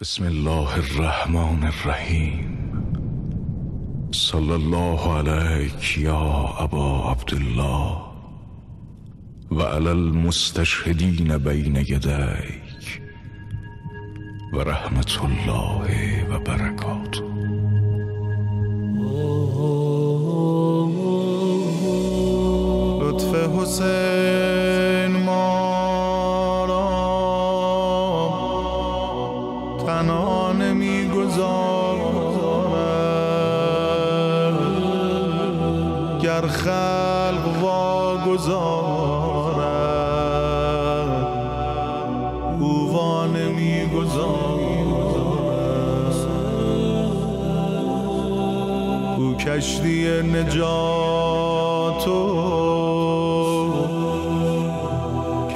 بسم الله الرحمن الرحیم صلی الله علیک یا ابا عبدالله و علی المستشهدین بین یدیک و رحمت الله و برکاته نجات و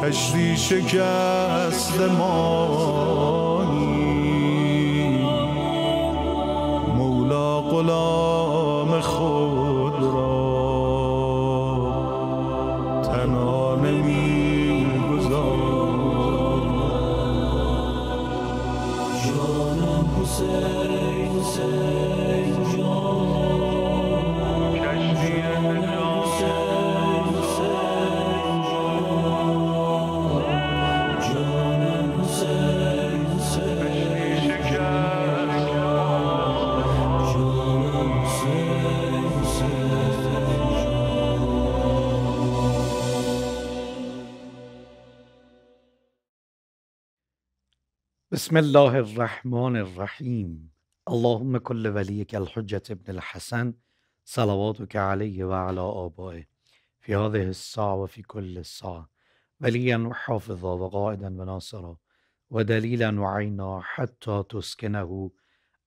کشتی شکست ما بسم الله الرحمن الرحیم اللهم کل ولیک الحجت ابن الحسن صلواتک علیه و علی آبائه فی هذه الساعه و فی کل الساعه ولیا و حافظا و قائدا و ناصرا و دلیلا و عینا حتی تسکنه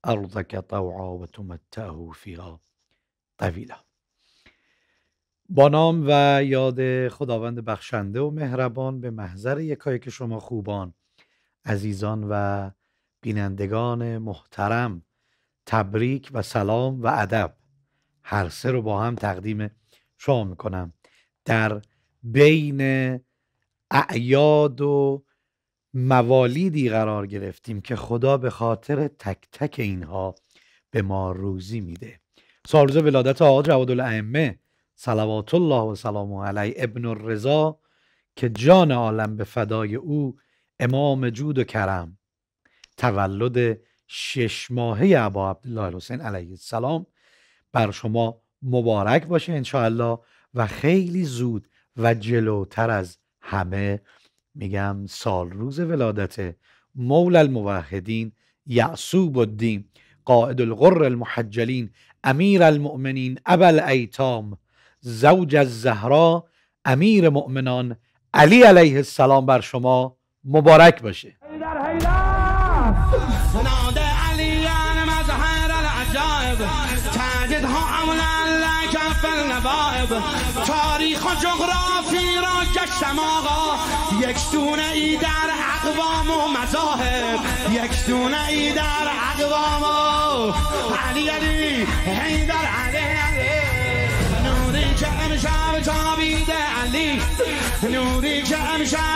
ارضک طوعا و تمتعه فیها طویلا با نام و یاد خداوند بخشنده و مهربان به محضر که شما خوبان عزیزان و بینندگان محترم تبریک و سلام و ادب هر سه رو با هم تقدیم شما میکنم در بین اعیاد و موالیدی قرار گرفتیم که خدا به خاطر تک تک اینها به ما روزی میده سالروز ولادت آقا جواد الائمه صلوات الله و سلام علی ابن الرضا که جان عالم به فدای او امام جود و کرم تولد شش ماهه ابا عبدالله حسین علیه السلام بر شما مبارک باشه انشاءالله و خیلی زود و جلوتر از همه میگم سال روز ولادت مول الموحدین یعصوب الدین قائد الغر المحجلین امیر المؤمنین ابل ایتام زوج الزهرا امیر مؤمنان علی علیه السلام بر شما مبارک باشه در حیرت صناعت علیا نمزه های عجایب ها عمل الله کاپل ناباب تاریخ و جغرافی را گشتم آقا یک دونه ای در عقوام و مزاحم یک دونه ای در عقوام علیا علی در حیر که امشب تابیده علی نوری که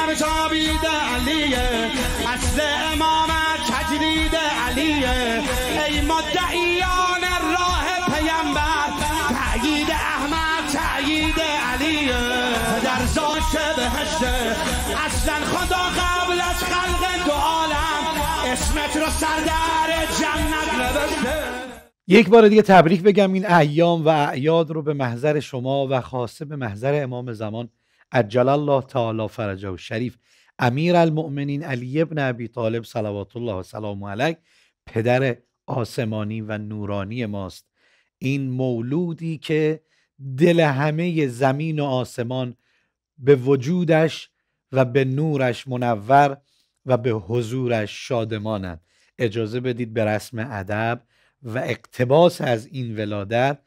به تابیده علیه اصل امامت تجدید علیه ای مدعیان راه پیمبر تعیید احمد تعیید علیه در زاش بهشته اصلا خدا قبل از خلق دو عالم اسمت رو سردر جنت نوشته یک بار دیگه تبریک بگم این ایام و اعیاد رو به محضر شما و خاصه به محضر امام زمان عجل الله تعالی فرجه و شریف امیر المؤمنین علی ابن ابی طالب صلوات الله و سلام علیه پدر آسمانی و نورانی ماست این مولودی که دل همه زمین و آسمان به وجودش و به نورش منور و به حضورش شادمانند اجازه بدید به رسم ادب و اقتباس از این ولادت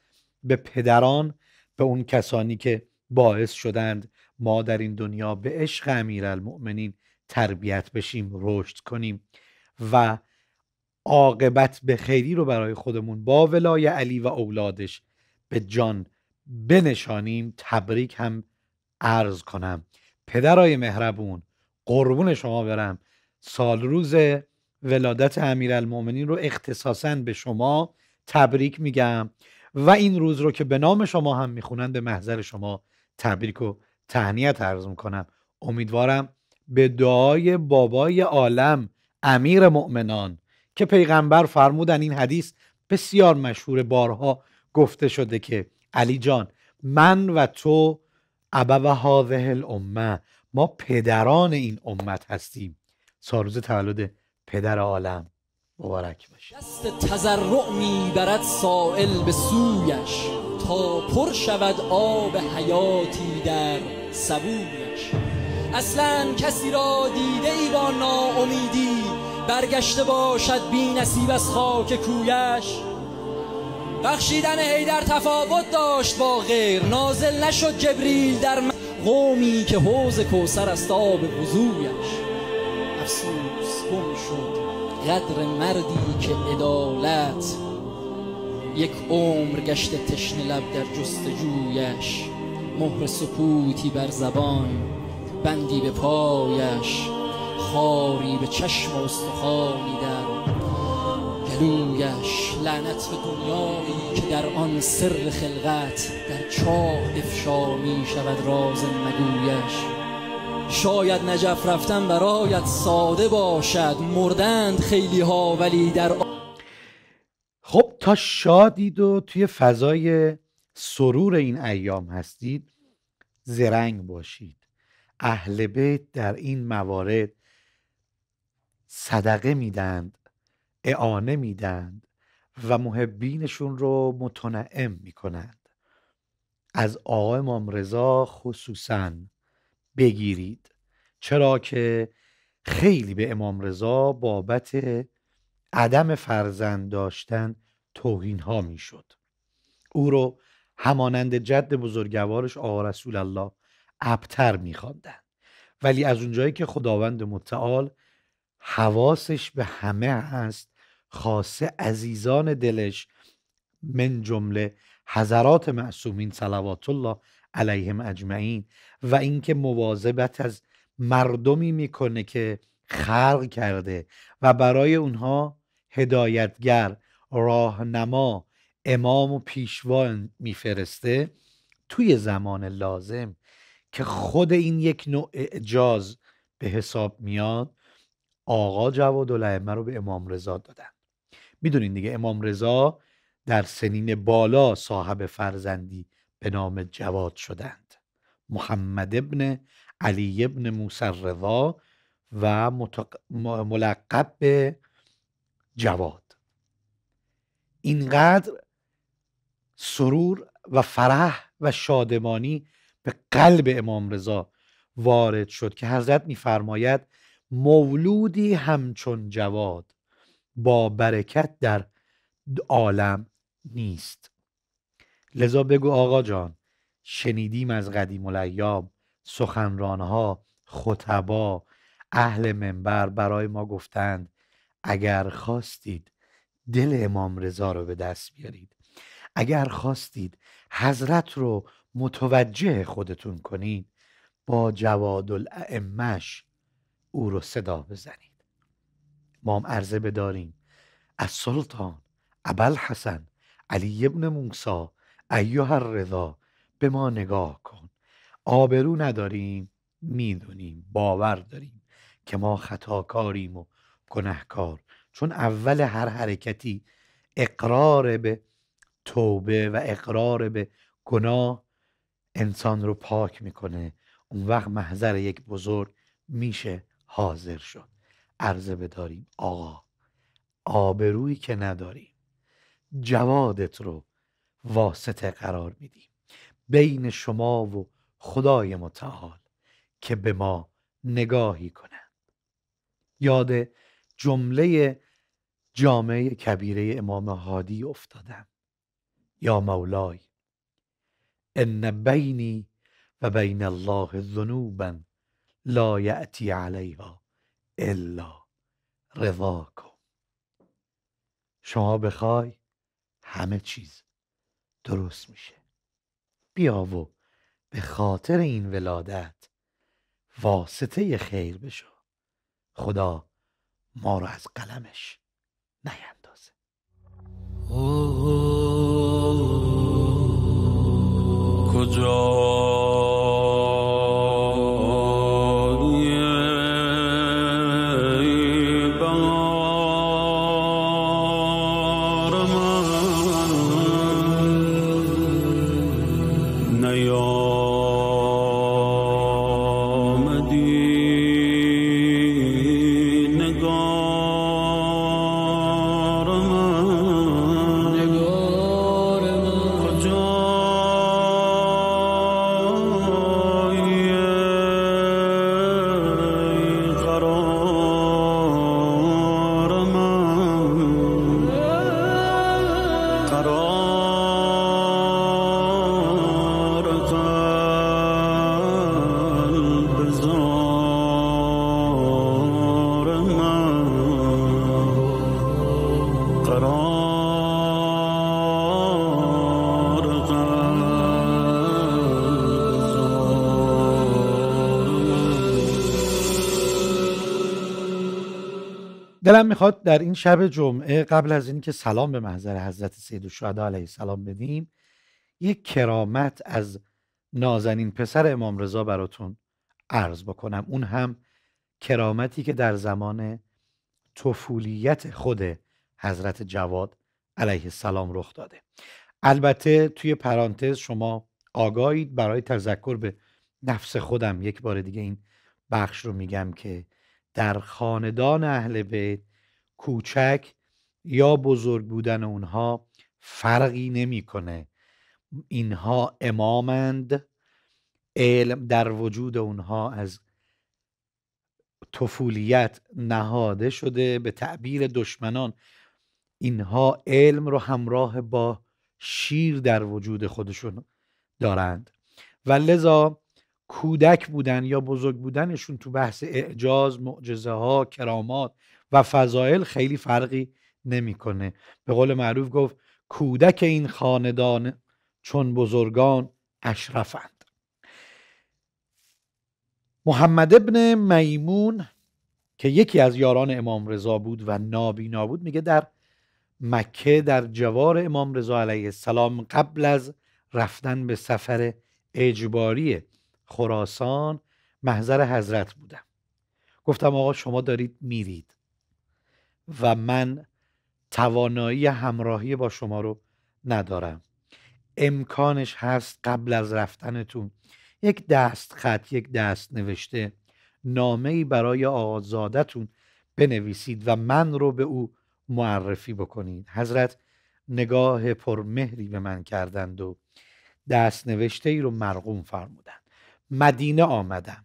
به پدران به اون کسانی که باعث شدند ما در این دنیا به عشق امیرالمؤمنین تربیت بشیم رشد کنیم و عاقبت به خیری رو برای خودمون با ولای علی و اولادش به جان بنشانیم تبریک هم عرض کنم پدرای مهربون قربون شما برم سال روزه ولادت امیرالمؤمنین رو اختصاصا به شما تبریک میگم و این روز رو که به نام شما هم میخونن به محضر شما تبریک و تهنیت عرض میکنم امیدوارم به دعای بابای عالم امیر مؤمنان که پیغمبر فرمودن این حدیث بسیار مشهور بارها گفته شده که علی جان من و تو ابا و هاذه الامه ما پدران این امت هستیم روز تولد پدر عالم مبارک باشه دست تزرع میبرد سائل به سویش تا پر شود آب حیاتی در سبویش اصلا کسی را دیده ای با ناامیدی برگشته باشد بی نصیب از خاک کویش بخشیدن هیدر تفاوت داشت با غیر نازل نشد جبریل در قومی که حوز کوسر است آب وزویش افسون گم شد قدر مردی که عدالت یک عمر گشت تشن لب در جستجویش مهر سکوتی بر زبان بندی به پایش خاری به چشم استخانی در گلویش لعنت به دنیایی که در آن سر خلقت در چاه افشا می شود راز مگویش شاید نجف رفتن برایت ساده باشد مردند خیلی ها ولی در خب تا شادید و توی فضای سرور این ایام هستید زرنگ باشید اهل بیت در این موارد صدقه میدند اعانه میدند و محبینشون رو متنعم میکنند از آقای امام رضا خصوصاً بگیرید چرا که خیلی به امام رضا بابت عدم فرزند داشتن توهین ها میشد او رو همانند جد بزرگوارش آقا رسول الله ابتر میخواندند ولی از اونجایی که خداوند متعال حواسش به همه هست خاصه عزیزان دلش من جمله حضرات معصومین صلوات الله علیهم اجمعین و اینکه مواظبت از مردمی میکنه که خرق کرده و برای اونها هدایتگر راهنما امام و پیشوا میفرسته توی زمان لازم که خود این یک نوع اعجاز به حساب میاد آقا جواد الائمه رو به امام رضا دادن میدونین دیگه امام رضا در سنین بالا صاحب فرزندی به نام جواد شدند محمد ابن علی ابن موسر رضا و ملقب به جواد اینقدر سرور و فرح و شادمانی به قلب امام رضا وارد شد که حضرت میفرماید مولودی همچون جواد با برکت در عالم نیست لذا بگو آقا جان شنیدیم از قدیم الایام سخنرانها خطبا اهل منبر برای ما گفتند اگر خواستید دل امام رضا رو به دست بیارید اگر خواستید حضرت رو متوجه خودتون کنید با جواد الائمش او رو صدا بزنید ما هم عرضه بداریم از سلطان ابل حسن علی ابن موسی هر رضا به ما نگاه کن آبرو نداریم میدونیم باور داریم که ما خطاکاریم و گنهکار چون اول هر حرکتی اقرار به توبه و اقرار به گناه انسان رو پاک میکنه اون وقت محضر یک بزرگ میشه حاضر شد عرضه بداریم آقا آبرویی که نداریم جوادت رو واسطه قرار میدیم بین شما و خدای متعال که به ما نگاهی کنند یاد جمله جامعه کبیره امام هادی افتادم یا مولای ان بینی و بین الله ذنوبا لا یأتی علیها الا رضاکم شما بخوای همه چیز درست میشه بیا و به خاطر این ولادت واسطه خیر بشو خدا ما رو از قلمش نیندازه کجا دلم میخواد در این شب جمعه قبل از اینکه سلام به محضر حضرت سید الشهدا علیه السلام بدیم یک کرامت از نازنین پسر امام رضا براتون عرض بکنم اون هم کرامتی که در زمان طفولیت خود حضرت جواد علیه السلام رخ داده البته توی پرانتز شما آگاهید برای تذکر به نفس خودم یک بار دیگه این بخش رو میگم که در خاندان اهل بیت کوچک یا بزرگ بودن اونها فرقی نمیکنه اینها امامند علم در وجود اونها از طفولیت نهاده شده به تعبیر دشمنان اینها علم رو همراه با شیر در وجود خودشون دارند و لذا کودک بودن یا بزرگ بودنشون تو بحث اعجاز معجزه ها کرامات و فضائل خیلی فرقی نمیکنه به قول معروف گفت کودک این خاندان چون بزرگان اشرفند محمد ابن میمون که یکی از یاران امام رضا بود و نابینا بود میگه در مکه در جوار امام رضا علیه السلام قبل از رفتن به سفر اجباری خراسان محضر حضرت بودم گفتم آقا شما دارید میرید و من توانایی همراهی با شما رو ندارم امکانش هست قبل از رفتنتون یک دست خط یک دست نوشته نامه ای برای آزادتون بنویسید و من رو به او معرفی بکنید حضرت نگاه پرمهری به من کردند و دست نوشته ای رو مرقوم فرمودند مدینه آمدم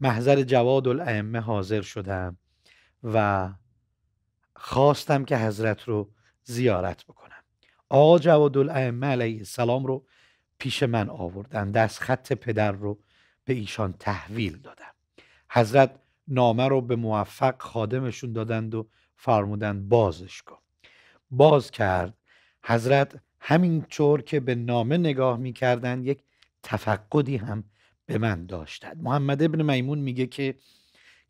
محضر جواد الائمه حاضر شدم و خواستم که حضرت رو زیارت بکنم آقا جواد الائمه علیه السلام رو پیش من آوردن دست خط پدر رو به ایشان تحویل دادم حضرت نامه رو به موفق خادمشون دادند و فرمودند بازش کن باز کرد حضرت همین چور که به نامه نگاه کردن یک تفقدی هم به من داشتند محمد ابن میمون میگه که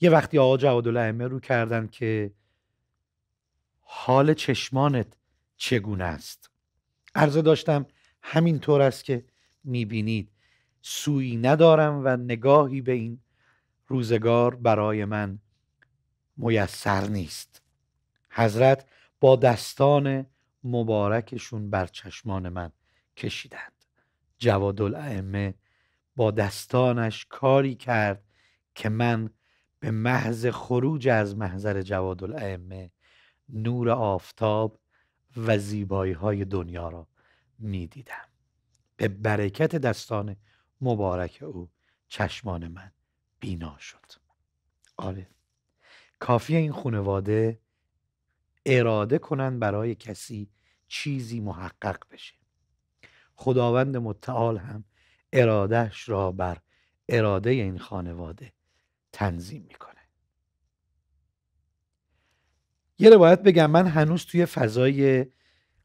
یه وقتی آقا جواد رو کردند که حال چشمانت چگونه است عرضه داشتم همین طور است که میبینید سویی ندارم و نگاهی به این روزگار برای من میسر نیست حضرت با دستان مبارکشون بر چشمان من کشیدند جواد الائمه با دستانش کاری کرد که من به محض خروج از محضر جواد الائمه نور آفتاب و زیبایی های دنیا را می دیدم. به برکت دستان مبارک او چشمان من بینا شد آره کافی این خانواده اراده کنند برای کسی چیزی محقق بشه خداوند متعال هم ارادهش را بر اراده این خانواده تنظیم میکنه یه روایت بگم من هنوز توی فضای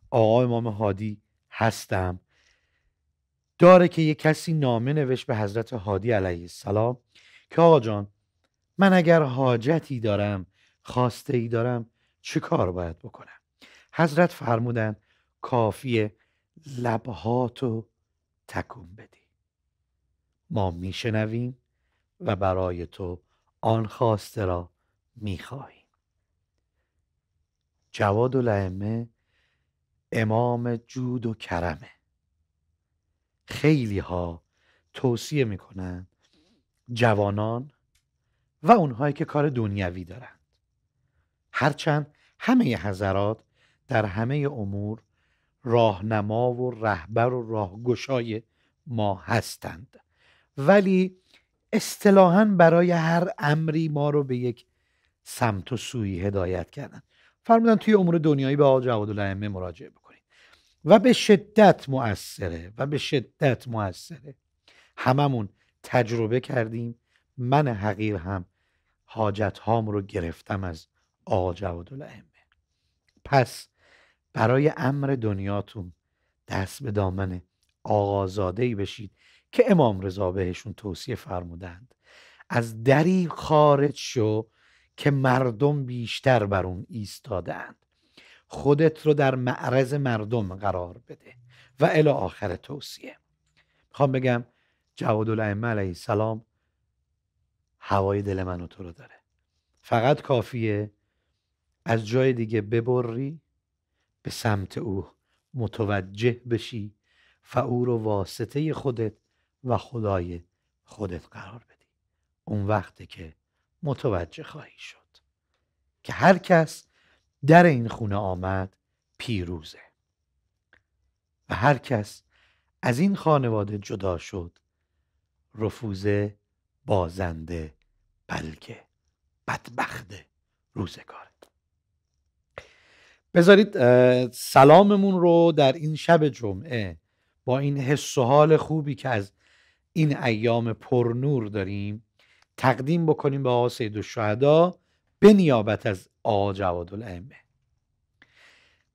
آقا امام هادی هستم داره که یه کسی نامه نوشت به حضرت هادی علیه السلام که آقا جان من اگر حاجتی دارم خواسته ای دارم چه کار باید بکنم حضرت فرمودن کافی لبهاتو تکون بدی ما میشنویم و برای تو آن خواسته را میخواهیم جواد لعمه امام جود و کرمه خیلی ها توصیه میکنن جوانان و اونهایی که کار دنیوی دارند هرچند همه حضرات در همه امور راهنما و رهبر و راهگشای ما هستند ولی اصطلاحا برای هر امری ما رو به یک سمت و سویی هدایت کردن فرمودن توی امور دنیایی به آقا جواد مراجعه بکنید و به شدت مؤثره و به شدت مؤثره هممون تجربه کردیم من حقیر هم حاجت هام رو گرفتم از آقا جواد پس برای امر دنیاتون دست به دامن آقازاده ای بشید که امام رضا بهشون توصیه فرمودند از دری خارج شو که مردم بیشتر بر اون ایستادند خودت رو در معرض مردم قرار بده و الی آخر توصیه میخوام بگم جواد الائمه علیه السلام هوای دل من و تو رو داره فقط کافیه از جای دیگه ببری به سمت او متوجه بشی و او رو واسطه خودت و خدای خودت قرار بدی اون وقته که متوجه خواهی شد که هر کس در این خونه آمد پیروزه و هر کس از این خانواده جدا شد رفوزه بازنده بلکه بدبخت روزگاره بذارید سلاممون رو در این شب جمعه با این حس و حال خوبی که از این ایام پرنور داریم تقدیم بکنیم به آقا سید الشهدا به نیابت از آقا جواد الائمه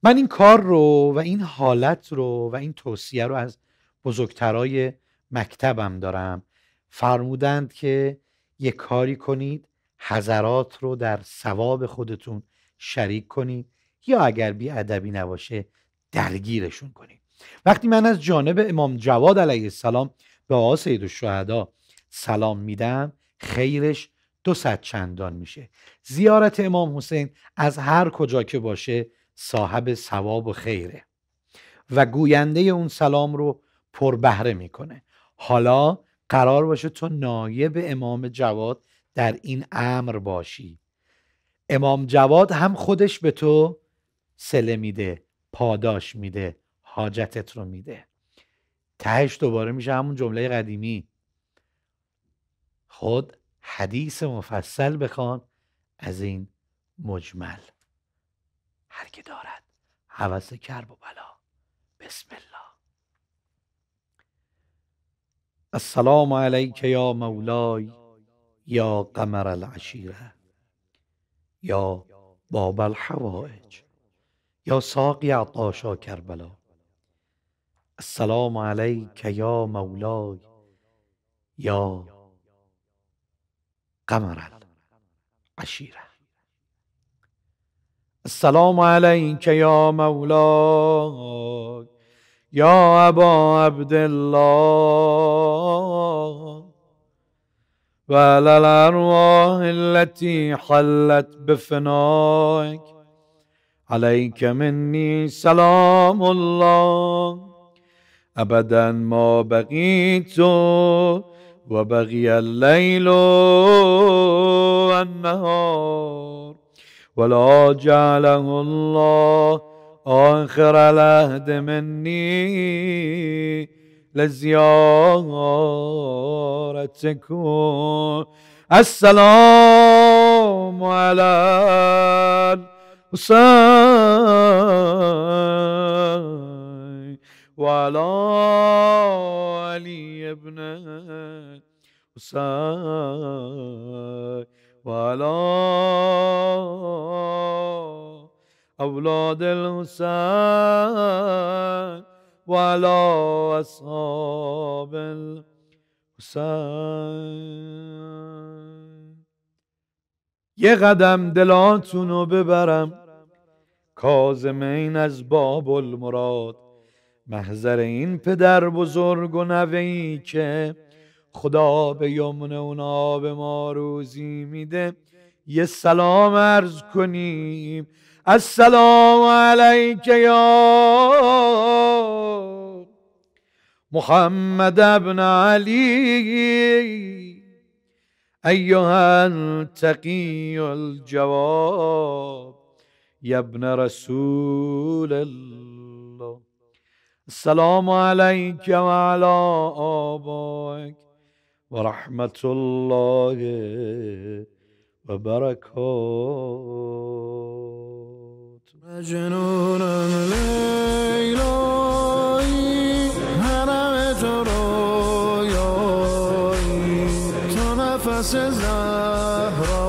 من این کار رو و این حالت رو و این توصیه رو از بزرگترای مکتبم دارم فرمودند که یه کاری کنید حضرات رو در ثواب خودتون شریک کنید یا اگر بی ادبی نباشه درگیرشون کنید وقتی من از جانب امام جواد علیه السلام به آقا سید الشهدا سلام میدم خیرش دو صد چندان میشه زیارت امام حسین از هر کجا که باشه صاحب ثواب و خیره و گوینده اون سلام رو پربهره میکنه حالا قرار باشه تو نایب امام جواد در این امر باشی امام جواد هم خودش به تو سله میده پاداش میده حاجتت رو میده تهش دوباره میشه همون جمله قدیمی خود حدیث مفصل بخوان از این مجمل هر که دارد حوث کرب و بلا بسم الله السلام علیک یا مولای یا قمر العشیره یا باب الحوائج یا ساقی عطاشا کربلا السلام علیک یا مولای یا قمر عشیره السلام علیک یا مولا یا ابا عبدالله و الارواح التي حلت بفنائك عليك مني سلام الله ابدا ما بقيت وبغي الليل والنهار ولا جعله الله آخر العهد مني لزيارتكم السلام على الحسين وعلى علي ابنه حسین و اولاد الحسین و علا اصحاب یه قدم دلاتونو ببرم کازمین از باب المراد محضر این پدر بزرگ و نوی که خدا به یمن اونا به ما روزی میده یه سلام عرض کنیم السلام علیک یا محمد ابن علی ایها التقی الجواب یا ابن رسول الله السلام علیک و علی ورحمة الله وبرکاته مجنونم لیلی حرم تو تنفس تو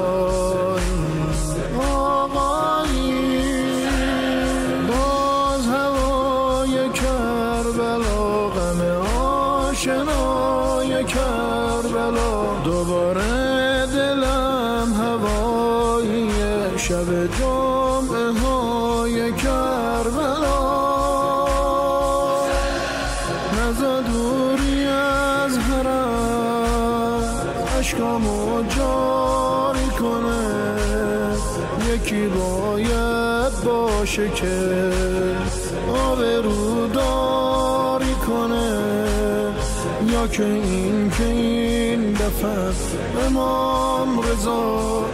کی باید باشه که رو داری کنه یا که این که این دفعه امام رضا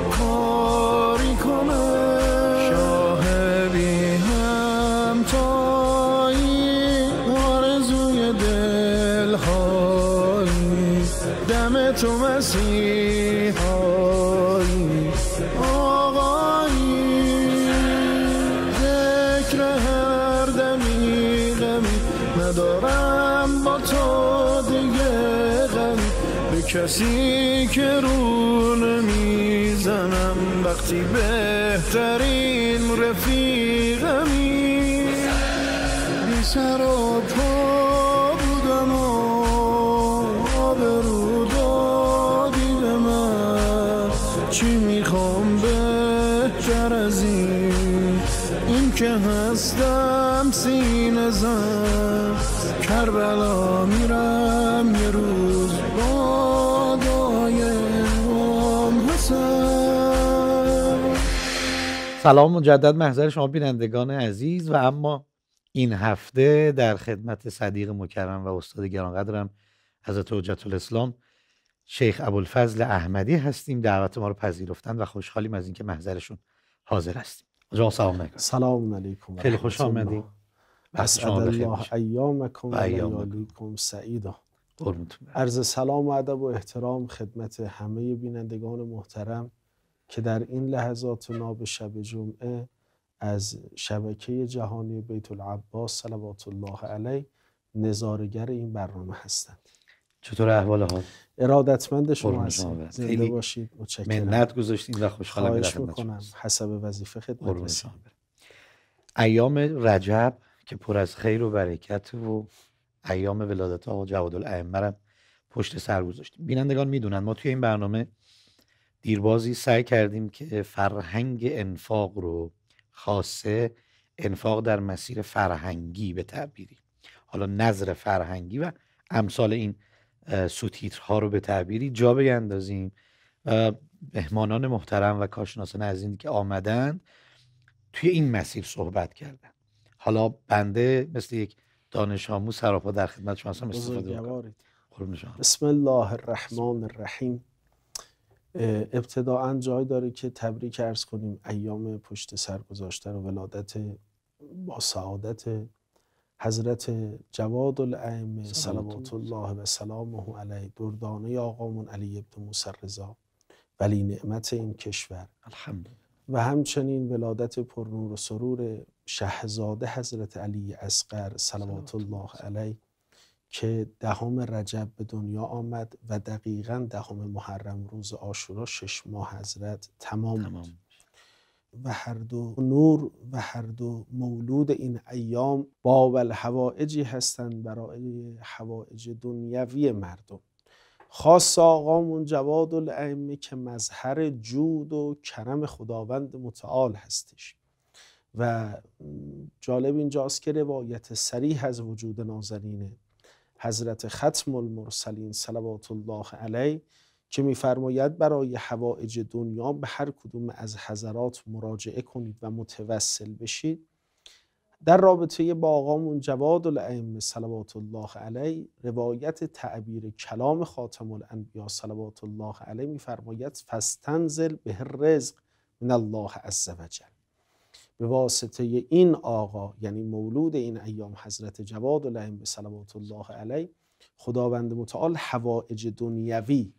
سلام مجدد محضر شما بینندگان عزیز و اما این هفته در خدمت صدیق مکرم و استاد گرانقدرم حضرت حجت الاسلام شیخ ابوالفضل احمدی هستیم دعوت ما رو پذیرفتن و خوشحالیم از اینکه محضرشون حاضر هستیم جا سلام علیکم سلام علیکم خیلی خوش آمدیم اسعد الله و سعیدا سلام و ادب و احترام خدمت همه بینندگان محترم که در این لحظات ناب شب جمعه از شبکه جهانی بیت العباس صلوات الله علیه نظارگر این برنامه هستند چطور احوال ها؟ ارادتمند شما هستید زنده باشید متشکرم منت گذاشتین و خوشحالم خواهش میکنم حسب وظیفه خدمت ایام رجب که پر از خیر و برکت و ایام ولادت آقا جواد الائمه پشت سر گذاشتیم بینندگان میدونن ما توی این برنامه دیربازی سعی کردیم که فرهنگ انفاق رو خاصه انفاق در مسیر فرهنگی به تعبیری حالا نظر فرهنگی و امثال این سوتیترها رو به تعبیری جا بیندازیم مهمانان محترم و کارشناسان این که آمدند توی این مسیر صحبت کردن حالا بنده مثل یک دانش آموز سراپا در خدمت شما هستم استفاده بسم الله الرحمن الرحیم ابتداعا جای داره که تبریک ارز کنیم ایام پشت سر و و ولادت با سعادت حضرت جواد الائمه صلوات الله و سلامه علیه دردانه آقامون علی ابن موسر رضا ولی نعمت این کشور و همچنین ولادت پرنور و سرور شهزاده حضرت علی اصغر سلامات الله علیه که دهم رجب به دنیا آمد و دقیقا دهم محرم روز آشورا شش ماه حضرت تمام, تمام. و هر دو نور و هر دو مولود این ایام با هوائجی هستند برای هوائج دنیوی مردم خاص آقامون جواد الائمه که مظهر جود و کرم خداوند متعال هستش و جالب اینجاست که روایت سریح از وجود نازنینه حضرت ختم المرسلین صلوات الله علیه که میفرماید برای حوائج دنیا به هر کدوم از حضرات مراجعه کنید و متوسل بشید در رابطه با آقامون جواد الائمه صلوات الله علیه روایت تعبیر کلام خاتم الانبیا صلوات الله علیه میفرماید فستنزل به رزق من الله عز وجل به واسطه این آقا یعنی مولود این ایام حضرت جواد العیم به صلوات الله علیه خداوند متعال حوائج دنیوی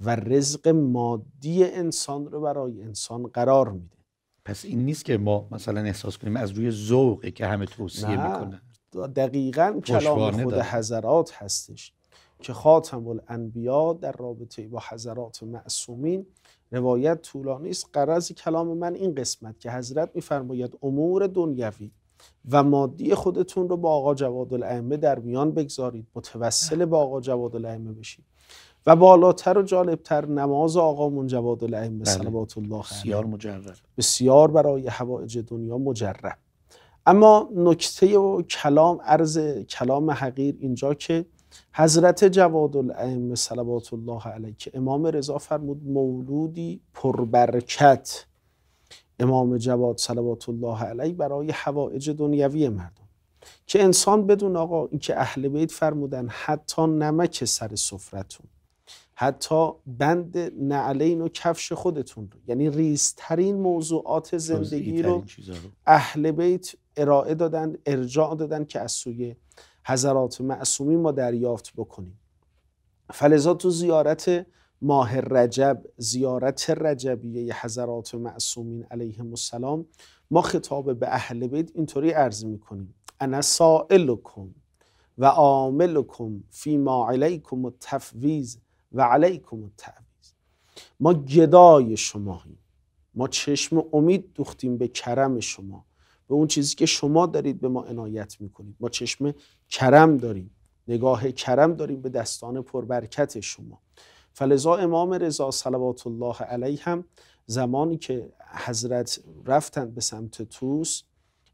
و رزق مادی انسان رو برای انسان قرار میده پس این نیست که ما مثلا احساس کنیم از روی ذوقه که همه توصیه میکنه دقیقا کلام خود حضرات هستش که خاتم الانبیا در رابطه با حضرات معصومین روایت طولانی است قرض کلام من این قسمت که حضرت میفرماید امور دنیوی و مادی خودتون رو با آقا جواد الائمه در میان بگذارید متوسل با آقا جواد الائمه بشید و بالاتر و جالبتر نماز آقامون جواد الائمه بله. صلوات الله علیه بسیار مجرب بسیار برای حوائج دنیا مجرب اما نکته و کلام عرض کلام حقیر اینجا که حضرت جواد صلوات الله علیه که امام رضا فرمود مولودی پربرکت امام جواد صلوات الله علیه برای حوائج دنیوی مردم که انسان بدون آقا اینکه اهل بیت فرمودن حتی نمک سر سفرتون حتی بند نعلین و کفش خودتون رو یعنی ریزترین موضوعات زندگی رو اهل بیت ارائه دادن ارجاع دادن که از سوی حضرات معصومی ما دریافت بکنیم فلزا تو زیارت ماه رجب زیارت رجبیه حضرات معصومین علیهم السلام ما خطاب به اهل بیت اینطوری عرض میکنیم انا سائلکم و عاملکم فی ما علیکم تفویز و علیکم التعویض ما گدای شماییم ما چشم امید دوختیم به کرم شما به اون چیزی که شما دارید به ما عنایت میکنید ما چشم کرم داریم نگاه کرم داریم به دستان پربرکت شما فلزا امام رضا صلوات الله علیه هم زمانی که حضرت رفتند به سمت توس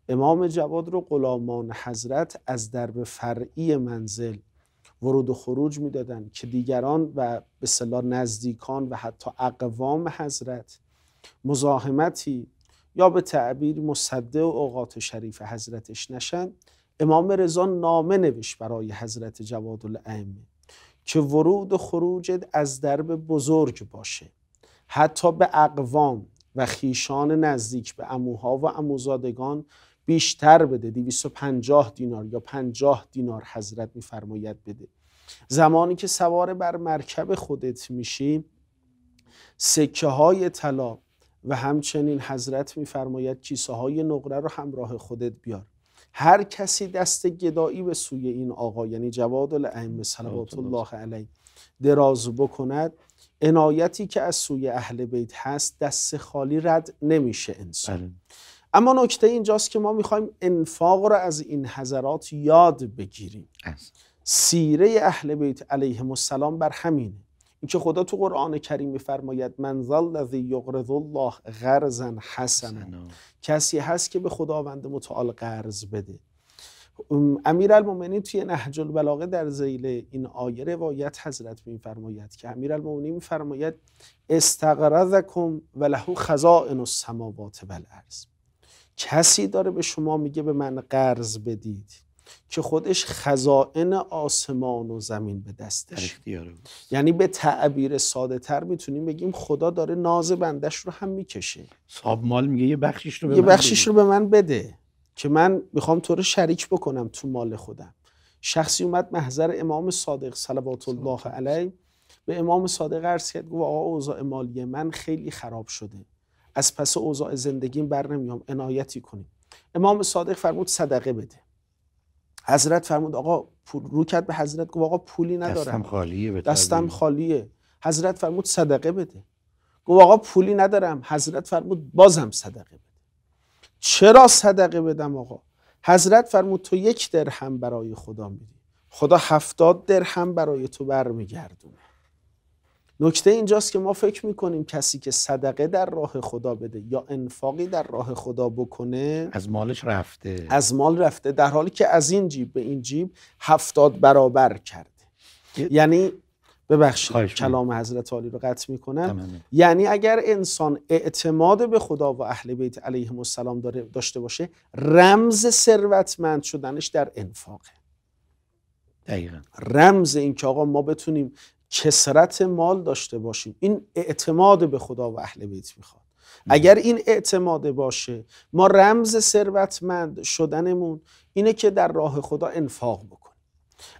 امام جواد رو غلامان حضرت از درب فرعی منزل ورود و خروج میدادند که دیگران و به صلاح نزدیکان و حتی اقوام حضرت مزاحمتی یا به تعبیر و اوقات شریف حضرتش نشن امام رضا نامه نوشت برای حضرت جواد الائمه که ورود و خروجت از درب بزرگ باشه حتی به اقوام و خیشان نزدیک به اموها و اموزادگان بیشتر بده 250 دینار یا 50 دینار حضرت میفرماید بده زمانی که سوار بر مرکب خودت میشی سکه های طلا و همچنین حضرت میفرماید کیسه های نقره رو همراه خودت بیار هر کسی دست گدایی به سوی این آقا یعنی جواد الائمه صلوات الله علیه دراز بکند عنایتی که از سوی اهل بیت هست دست خالی رد نمیشه انسان بله. اما نکته اینجاست که ما میخوایم انفاق را از این حضرات یاد بگیریم سیره اهل بیت علیهم السلام بر همینه اینکه خدا تو قرآن کریم میفرماید من ظل الذی یقرض الله قرضا حسنا کسی هست که به خداوند متعال قرض بده امیرالمومنین توی نهج البلاغه در زیل این آیه روایت حضرت میفرماید که امیرالمومنین میفرماید استقرضکم و له خزائن السماوات والارض کسی داره به شما میگه به من قرض بدید که خودش خزائن آسمان و زمین به دستش یعنی به تعبیر ساده تر میتونیم بگیم خدا داره ناز بندش رو هم میکشه مال میگه یه بخشیش رو به یه من بخشیش رو به من بده که من میخوام تو رو شریک بکنم تو مال خودم شخصی اومد محضر امام صادق صلوات الله علیه به امام صادق عرض کرد گفت آقا اوضاع مالی من خیلی خراب شده از پس اوضاع زندگیم بر نمیام عنایتی کنیم امام صادق فرمود صدقه بده حضرت فرمود آقا رو کرد به حضرت گفت آقا پولی ندارم دستم خالیه دستم خالیه حضرت فرمود صدقه بده گفت آقا پولی ندارم حضرت فرمود بازم صدقه بده چرا صدقه بدم آقا حضرت فرمود تو یک درهم برای خدا میدی خدا هفتاد درهم برای تو برمیگردونه نکته اینجاست که ما فکر میکنیم کسی که صدقه در راه خدا بده یا انفاقی در راه خدا بکنه از مالش رفته از مال رفته در حالی که از این جیب به این جیب هفتاد برابر کرده یعنی ببخشید کلام حضرت عالی رو قطع میکنم یعنی اگر انسان اعتماد به خدا و اهل بیت علیهم السلام داره داشته باشه رمز ثروتمند شدنش در انفاقه دقیقا. رمز این که آقا ما بتونیم کسرت مال داشته باشیم این اعتماد به خدا و اهل بیت میخواد اگر این اعتماد باشه ما رمز ثروتمند شدنمون اینه که در راه خدا انفاق بکنیم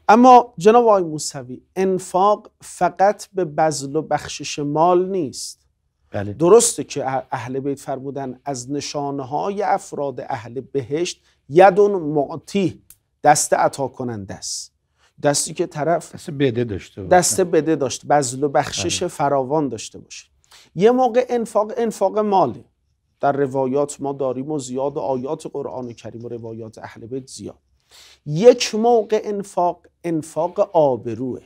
اما جناب آقای موسوی انفاق فقط به بذل و بخشش مال نیست بله. درسته که اهل بیت فرمودن از نشانهای افراد اهل بهشت یدون معتی دست عطا کننده است دستی که طرف دست بده داشته باشه دست بده بذل و بخشش بله. فراوان داشته باشه یه موقع انفاق انفاق ماله در روایات ما داریم و زیاد و آیات قرآن کریم و روایات اهل بیت زیاد یک موقع انفاق انفاق آبروه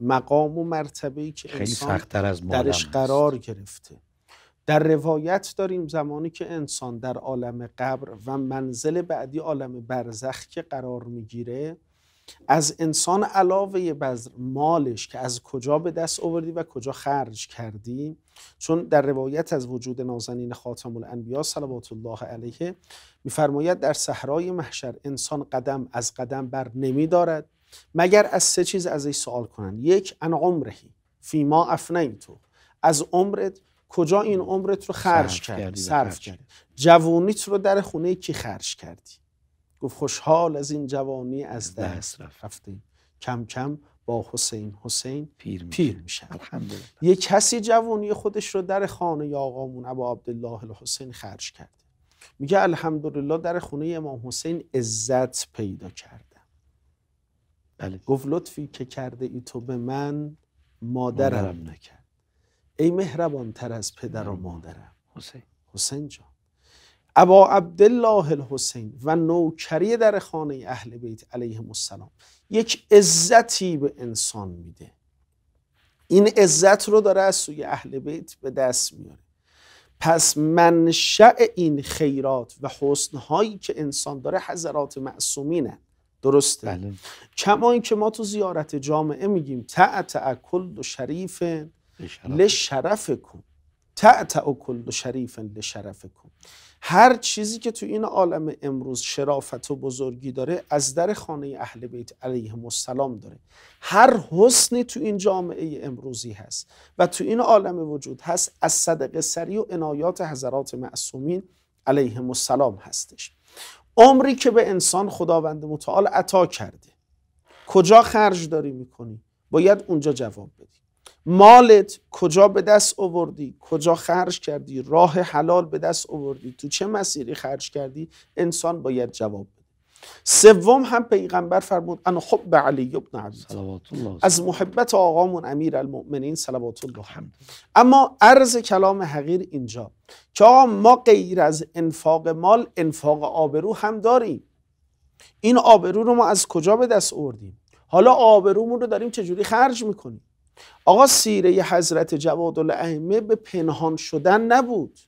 مقام و مرتبه که خیلی انسان از درش قرار گرفته در روایت داریم زمانی که انسان در عالم قبر و منزل بعدی عالم برزخ که قرار میگیره از انسان علاوه بذر مالش که از کجا به دست آوردی و کجا خرج کردی چون در روایت از وجود نازنین خاتم الانبیا صلوات الله علیه میفرماید در صحرای محشر انسان قدم از قدم بر نمی دارد مگر از سه چیز از این سوال کنند یک ان عمرهی فیما تو از عمرت کجا این عمرت رو خرج کردی صرف کردی جوونیت رو در خونه کی خرج کردی گفت خوشحال از این جوانی از دست رفته کم کم با حسین حسین پیر میشه, یه کسی جوانی خودش رو در خانه آقامون ابا عبدالله الحسین خرج کرد میگه الحمدلله در خونه امام حسین عزت پیدا کردم بله. گفت لطفی که کرده ای تو به من مادرم, نکرد ای مهربان تر از پدر و بله. مادرم حسین حسین جان ابا عبدالله الحسین و نوکری در خانه اهل بیت علیه السلام یک عزتی به انسان میده این عزت رو داره از سوی اهل بیت به دست میاره پس منشأ این خیرات و حسنهایی که انسان داره حضرات معصومینه درسته بله. کما اینکه ما تو زیارت جامعه میگیم تعتع کل و شریف لشرف کن شریف لشرف کن هر چیزی که تو این عالم امروز شرافت و بزرگی داره از در خانه اهل بیت علیه السلام داره هر حسنی تو این جامعه امروزی هست و تو این عالم وجود هست از صدق سری و عنایات حضرات معصومین علیه السلام هستش عمری که به انسان خداوند متعال عطا کرده کجا خرج داری میکنی باید اونجا جواب بدی مالت کجا به دست آوردی کجا خرج کردی راه حلال به دست آوردی تو چه مسیری خرج کردی انسان باید جواب بده سوم هم پیغمبر فرمود انا خب به علی ابن عبد از محبت آقامون امیر المؤمنین صلوات الله هم. اما عرض کلام حقیر اینجا که آقا ما غیر از انفاق مال انفاق آبرو هم داریم این آبرو رو ما از کجا به دست آوردیم حالا آبرومون رو داریم چجوری خرج میکنیم آقا سیره حضرت جواد الائمه به پنهان شدن نبود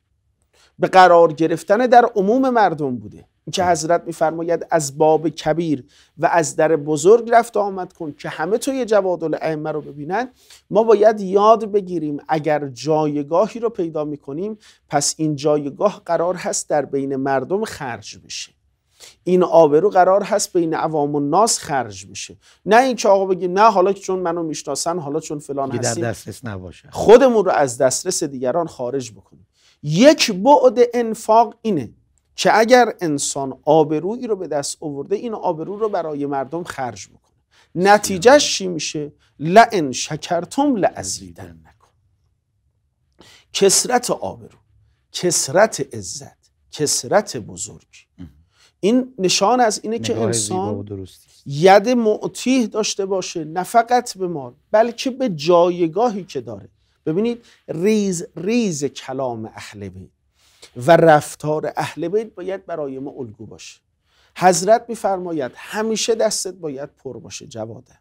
به قرار گرفتن در عموم مردم بوده که حضرت میفرماید از باب کبیر و از در بزرگ رفت آمد کن که همه توی جواد الائمه رو ببینن ما باید یاد بگیریم اگر جایگاهی رو پیدا میکنیم پس این جایگاه قرار هست در بین مردم خرج بشه این آبرو قرار هست بین عوام و ناس خرج بشه نه اینکه آقا بگی نه حالا چون منو میشناسن حالا چون فلان هستیم دسترس نباشه خودمون رو از دسترس دیگران خارج بکنیم یک بعد انفاق اینه که اگر انسان آبرویی رو به دست آورده این آبرو رو برای مردم خرج بکنه نتیجهش چی میشه لئن شکرتم لازیدن نکن کسرت آبرو کسرت عزت کسرت بزرگی این نشان از اینه که انسان ید معطیه داشته باشه نه فقط به مال بلکه به جایگاهی که داره ببینید ریز ریز کلام اهل بیت و رفتار اهل بیت باید برای ما الگو باشه حضرت میفرماید همیشه دستت باید پر باشه جواده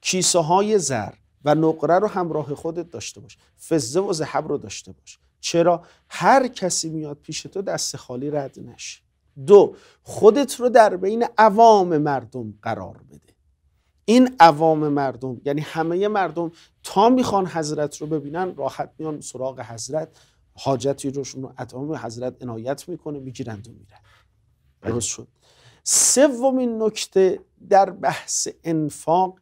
کیسه های زر و نقره رو همراه خودت داشته باش فزه و زهب رو داشته باش چرا هر کسی میاد پیش تو دست خالی رد نشه دو خودت رو در بین عوام مردم قرار بده این عوام مردم یعنی همه مردم تا میخوان حضرت رو ببینن راحت میان سراغ حضرت حاجتی روشون رو اتمام حضرت عنایت میکنه میگیرند و میرن درست شد سومین نکته در بحث انفاق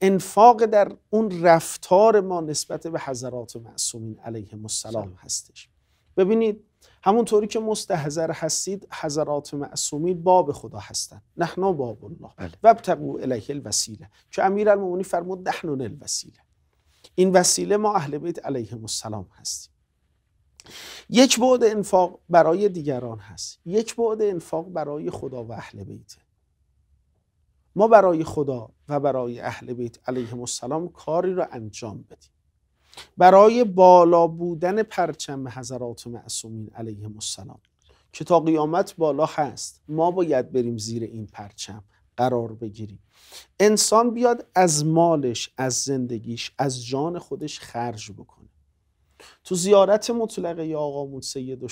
انفاق در اون رفتار ما نسبت به حضرات معصومین علیه السلام هستش ببینید همونطوری که مستحضر هستید حضرات معصومین باب خدا هستند نحنا باب الله بله. و ابتقوا الیه الوسیله که امیرالمومنین فرمود دحنون الوسیله این وسیله ما اهل بیت علیهم السلام هستیم یک بعد انفاق برای دیگران هست یک بعد انفاق برای خدا و اهل بیت. ما برای خدا و برای اهل بیت علیهم السلام کاری را انجام بدیم برای بالا بودن پرچم حضرات معصومین علیهم السلام که تا قیامت بالا هست ما باید بریم زیر این پرچم قرار بگیریم انسان بیاد از مالش از زندگیش از جان خودش خرج بکنه تو زیارت مطلقه ی آقا سید و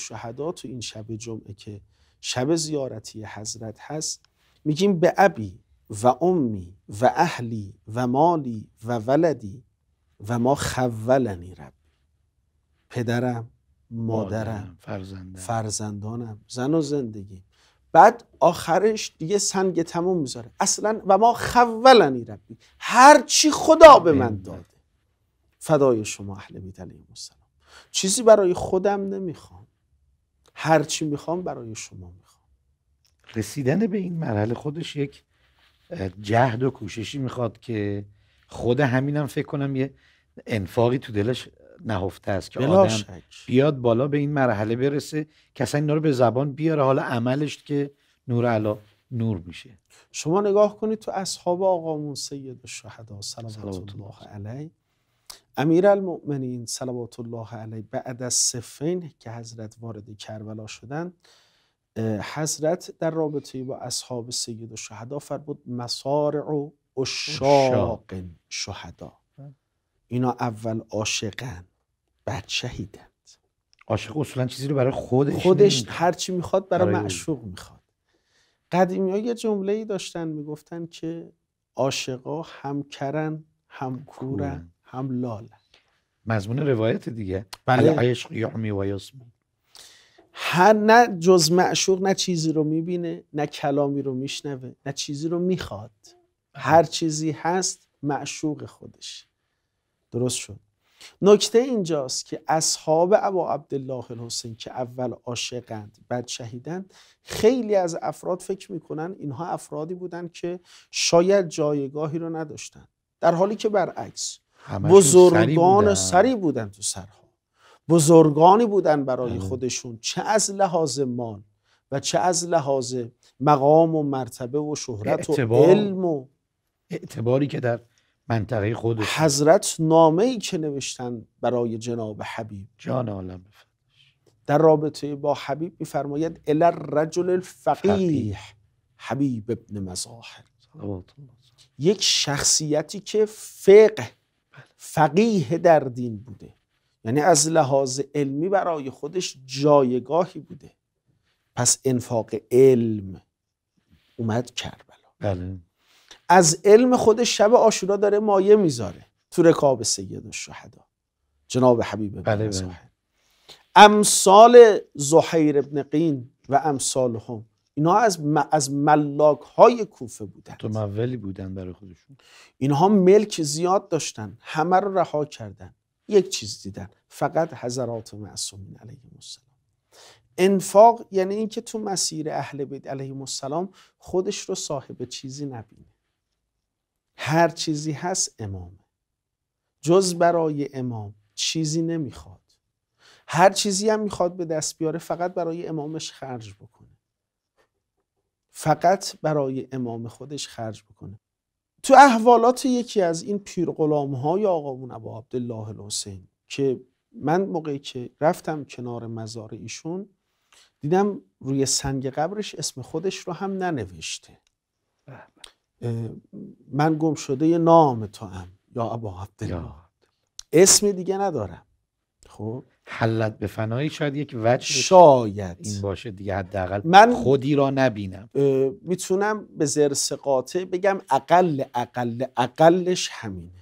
تو این شب جمعه که شب زیارتی حضرت هست میگیم به ابی و امی و اهلی و مالی و ولدی و ما خولنی رب پدرم مادرم فرزندانم زن و زندگی بعد آخرش دیگه سنگ تموم میذاره اصلا و ما خولنی ربی هر چی خدا به من داده فدای شما اهل بیت علیهم السلام چیزی برای خودم نمیخوام هر چی میخوام برای شما میخوام رسیدن به این مرحله خودش یک جهد و کوششی میخواد که خود همینم فکر کنم یه انفاقی تو دلش نهفته است که آدم بیاد بالا به این مرحله برسه اصلا اینا رو به زبان بیاره حالا عملش که نور علا نور میشه شما نگاه کنید تو اصحاب آقا مون سید الشهدا سلام الله علیه امیر المؤمنین صلوات الله علیه بعد از سفین که حضرت وارد کربلا شدن حضرت در رابطه با اصحاب سید الشهدا فرمود مسارع و اشاق شهدا اینا اول عاشقن بعد شهیدند عاشق اصولا چیزی رو برای خودش خودش هر چی میخواد برای, آره. معشوق میخواد قدیمی ها یه جمله ای داشتن میگفتن که عاشقا هم کرن هم کورن هم لالن مضمون روایت دیگه بله عشق یعمی و هر نه جز معشوق نه چیزی رو میبینه نه کلامی رو میشنوه نه چیزی رو میخواد بله. هر چیزی هست معشوق خودشه درست شد نکته اینجاست که اصحاب ابا عبدالله الحسین که اول عاشقند بعد شهیدند خیلی از افراد فکر میکنن اینها افرادی بودند که شاید جایگاهی رو نداشتند در حالی که برعکس بزرگان سری بودن تو سرها بزرگانی بودند برای خودشون چه از لحاظ مال و چه از لحاظ مقام و مرتبه و شهرت اعتبار. و علم و اعتباری که در منطقه حضرت نامه ای که نوشتن برای جناب حبیب جان عالم در رابطه با حبیب میفرماید ال رجل الفقیح حبیب ابن مظاهر یک شخصیتی که فقه بله. فقیه در دین بوده یعنی از لحاظ علمی برای خودش جایگاهی بوده پس انفاق علم اومد کربلا بله از علم خود شب آشورا داره مایه میذاره تو رکاب سید الشهدا جناب حبیب بله, بله. امثال زحیر ابن قین و امثال هم اینا از, م... از ملاک های کوفه بودن تو مولی بودن برای خودشون اینها ملک زیاد داشتن همه رو رها کردن یک چیز دیدن فقط حضرات معصومین علیه السلام انفاق یعنی اینکه تو مسیر اهل بیت علیهم السلام خودش رو صاحب چیزی نبینه هر چیزی هست امام جز برای امام چیزی نمیخواد هر چیزی هم میخواد به دست بیاره فقط برای امامش خرج بکنه فقط برای امام خودش خرج بکنه تو احوالات یکی از این پیرقلام های آقا ابا عبدالله الحسین که من موقعی که رفتم کنار مزار ایشون دیدم روی سنگ قبرش اسم خودش رو هم ننوشته بله. من گم شده یه نام تو هم یا ابا عبدالله اسم دیگه ندارم خب حلت به فنایی شاید یک وجه شاید این باشه دیگه حداقل من خودی را نبینم میتونم به زرس قاطع بگم اقل اقل اقلش همینه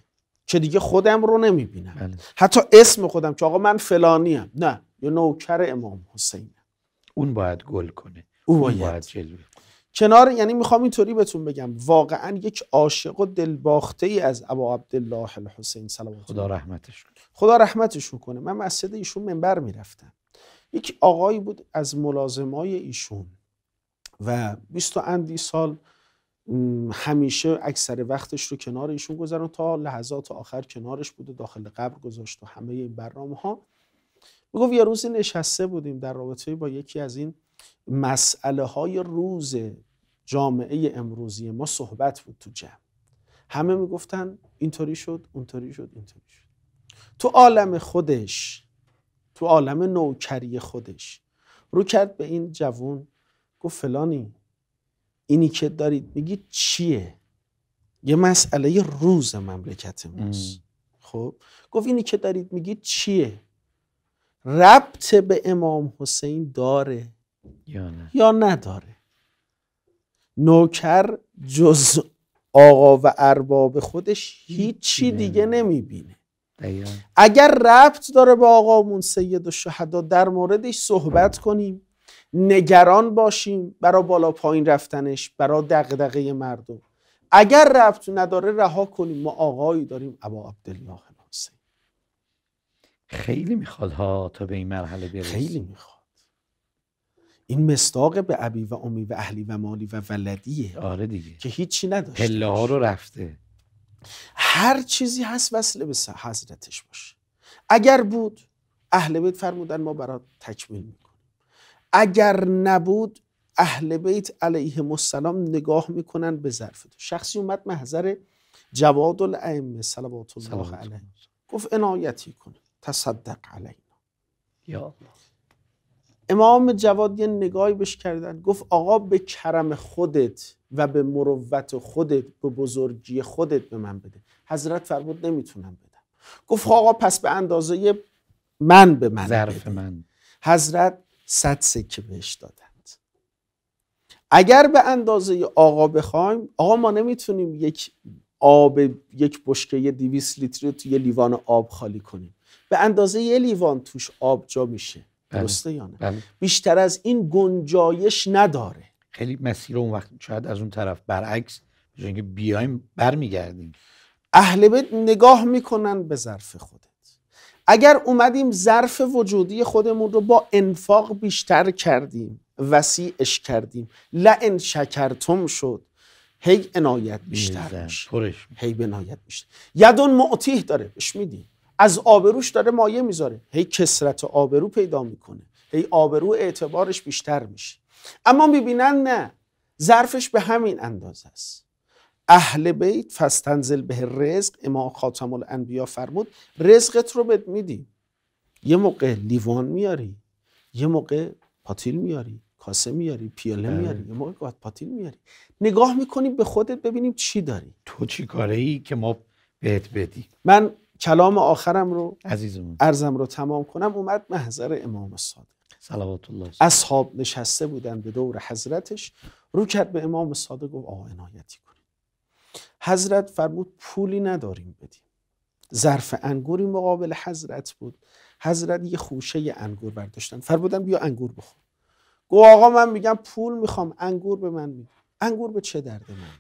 که دیگه خودم رو نمیبینم بله. حتی اسم خودم که آقا من فلانیم نه یه نوکر امام حسین اون باید گل کنه او باید, اون باید جلوه کنار یعنی میخوام اینطوری بهتون بگم واقعا یک عاشق و دلباخته ای از ابو عبدالله الحسین سلام خدا رحمتش خدا رحمتش کنه من مسجد ایشون منبر میرفتم یک آقایی بود از ملازمای ایشون و 20 اندی سال همیشه اکثر وقتش رو کنار ایشون گذرن تا لحظات آخر کنارش بود و داخل قبر گذاشت و همه این برنامه ها میگفت یه روزی نشسته بودیم در رابطه با یکی از این مسئله های روز جامعه امروزی ما صحبت بود تو جمع همه میگفتن اینطوری شد اونطوری شد اینطوری شد تو عالم خودش تو عالم نوکری خودش رو کرد به این جوون گفت فلانی اینی که دارید میگید چیه یه مسئله روز مملکت ماست خب گفت اینی که دارید میگید چیه ربط به امام حسین داره یا, نه. یا نداره نوکر جز آقا و ارباب خودش هیچی دیگه نمیبینه اگر ربط داره به آقامون سید و شهدا در موردش صحبت کنیم نگران باشیم برا بالا پایین رفتنش برا دقدقه مردم اگر ربط نداره رها کنیم ما آقایی داریم ابا عبدالله خیلی میخواد ها تا به این مرحله برسیم خیلی میخواد این مستاق به ابی و امی و اهلی و مالی و ولدیه آره دیگه که هیچی نداشته پله ها رو رفته هر چیزی هست وصله به حضرتش باشه اگر بود اهل بیت فرمودن ما برات تکمیل میکنیم اگر نبود اهل بیت علیه السلام نگاه میکنن به ظرف تو شخصی اومد محضر جواد الائمه صلوات الله علیه گفت عنایتی کنه تصدق علینا یا امام جواد یه نگاهی بهش کردن گفت آقا به کرم خودت و به مروت خودت به بزرگی خودت به من بده حضرت فرمود نمیتونم بدم گفت خب آقا پس به اندازه من به من ظرف حضرت صد سکه بهش دادند اگر به اندازه آقا بخوایم آقا ما نمیتونیم یک آب یک بشکه 200 لیتری رو توی لیوان آب خالی کنیم به اندازه یه لیوان توش آب جا میشه بله. درسته بله. بیشتر از این گنجایش نداره خیلی مسیر اون وقت شاید از اون طرف برعکس که بیایم برمیگردیم اهل بیت نگاه میکنن به ظرف خودت اگر اومدیم ظرف وجودی خودمون رو با انفاق بیشتر کردیم وسیعش کردیم لئن شکرتم شد هی عنایت بیشتر میشه هی بنایت بیشتر یدون معتیه داره بهش میدیم از آبروش داره مایه میذاره هی کسرت آبرو پیدا میکنه هی آبرو اعتبارش بیشتر میشه اما میبینن نه ظرفش به همین اندازه است اهل بیت فستنزل به رزق امام خاتم الانبیا فرمود رزقت رو بهت میدیم یه موقع لیوان میاری یه موقع پاتیل میاری کاسه میاری پیاله بله. میاری یه موقع پاتیل میاری نگاه میکنیم به خودت ببینیم چی داری تو چی کاره ای که ما بهت بدی من کلام آخرم رو عزیزمون ارزم رو تمام کنم اومد محضر امام صادق صلوات الله اصحاب نشسته بودن به دور حضرتش رو کرد به امام صادق گفت آقا انایتی کنید حضرت فرمود پولی نداریم بدیم ظرف انگوری مقابل حضرت بود حضرت یه خوشه انگور برداشتن فرمودن بیا انگور بخور گو آقا من میگم پول میخوام انگور به من میده انگور به چه درد من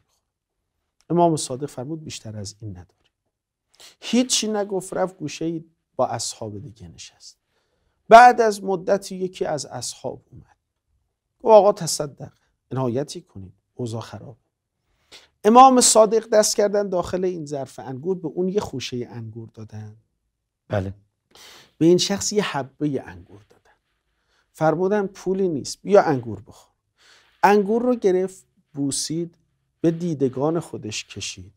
امام صادق فرمود بیشتر از این ندار هیچی نگفت رفت گوشه ای با اصحاب دیگه نشست بعد از مدتی یکی از اصحاب اومد گفت آقا تصدق عنایتی کنید اوضاع خراب امام صادق دست کردن داخل این ظرف انگور به اون یه خوشه انگور دادن بله به این شخص یه حبه انگور دادن فرمودن پولی نیست بیا انگور بخور انگور رو گرفت بوسید به دیدگان خودش کشید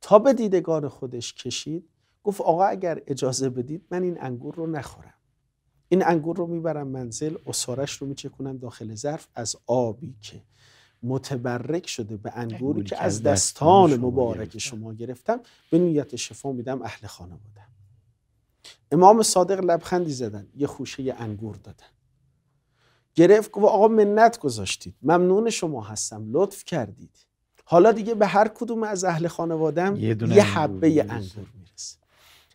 تا به دیدگان خودش کشید گفت آقا اگر اجازه بدید من این انگور رو نخورم این انگور رو میبرم منزل اصارش رو میچکنم داخل ظرف از آبی که متبرک شده به انگوری که از دستان مبارک شما گرفتم به نیت شفا میدم اهل خانه بودم امام صادق لبخندی زدن یه خوشه یه انگور دادن گرفت گفت آقا منت گذاشتید ممنون شما هستم لطف کردید حالا دیگه به هر کدوم از اهل خانوادم یه, یه حبه انگور میرسه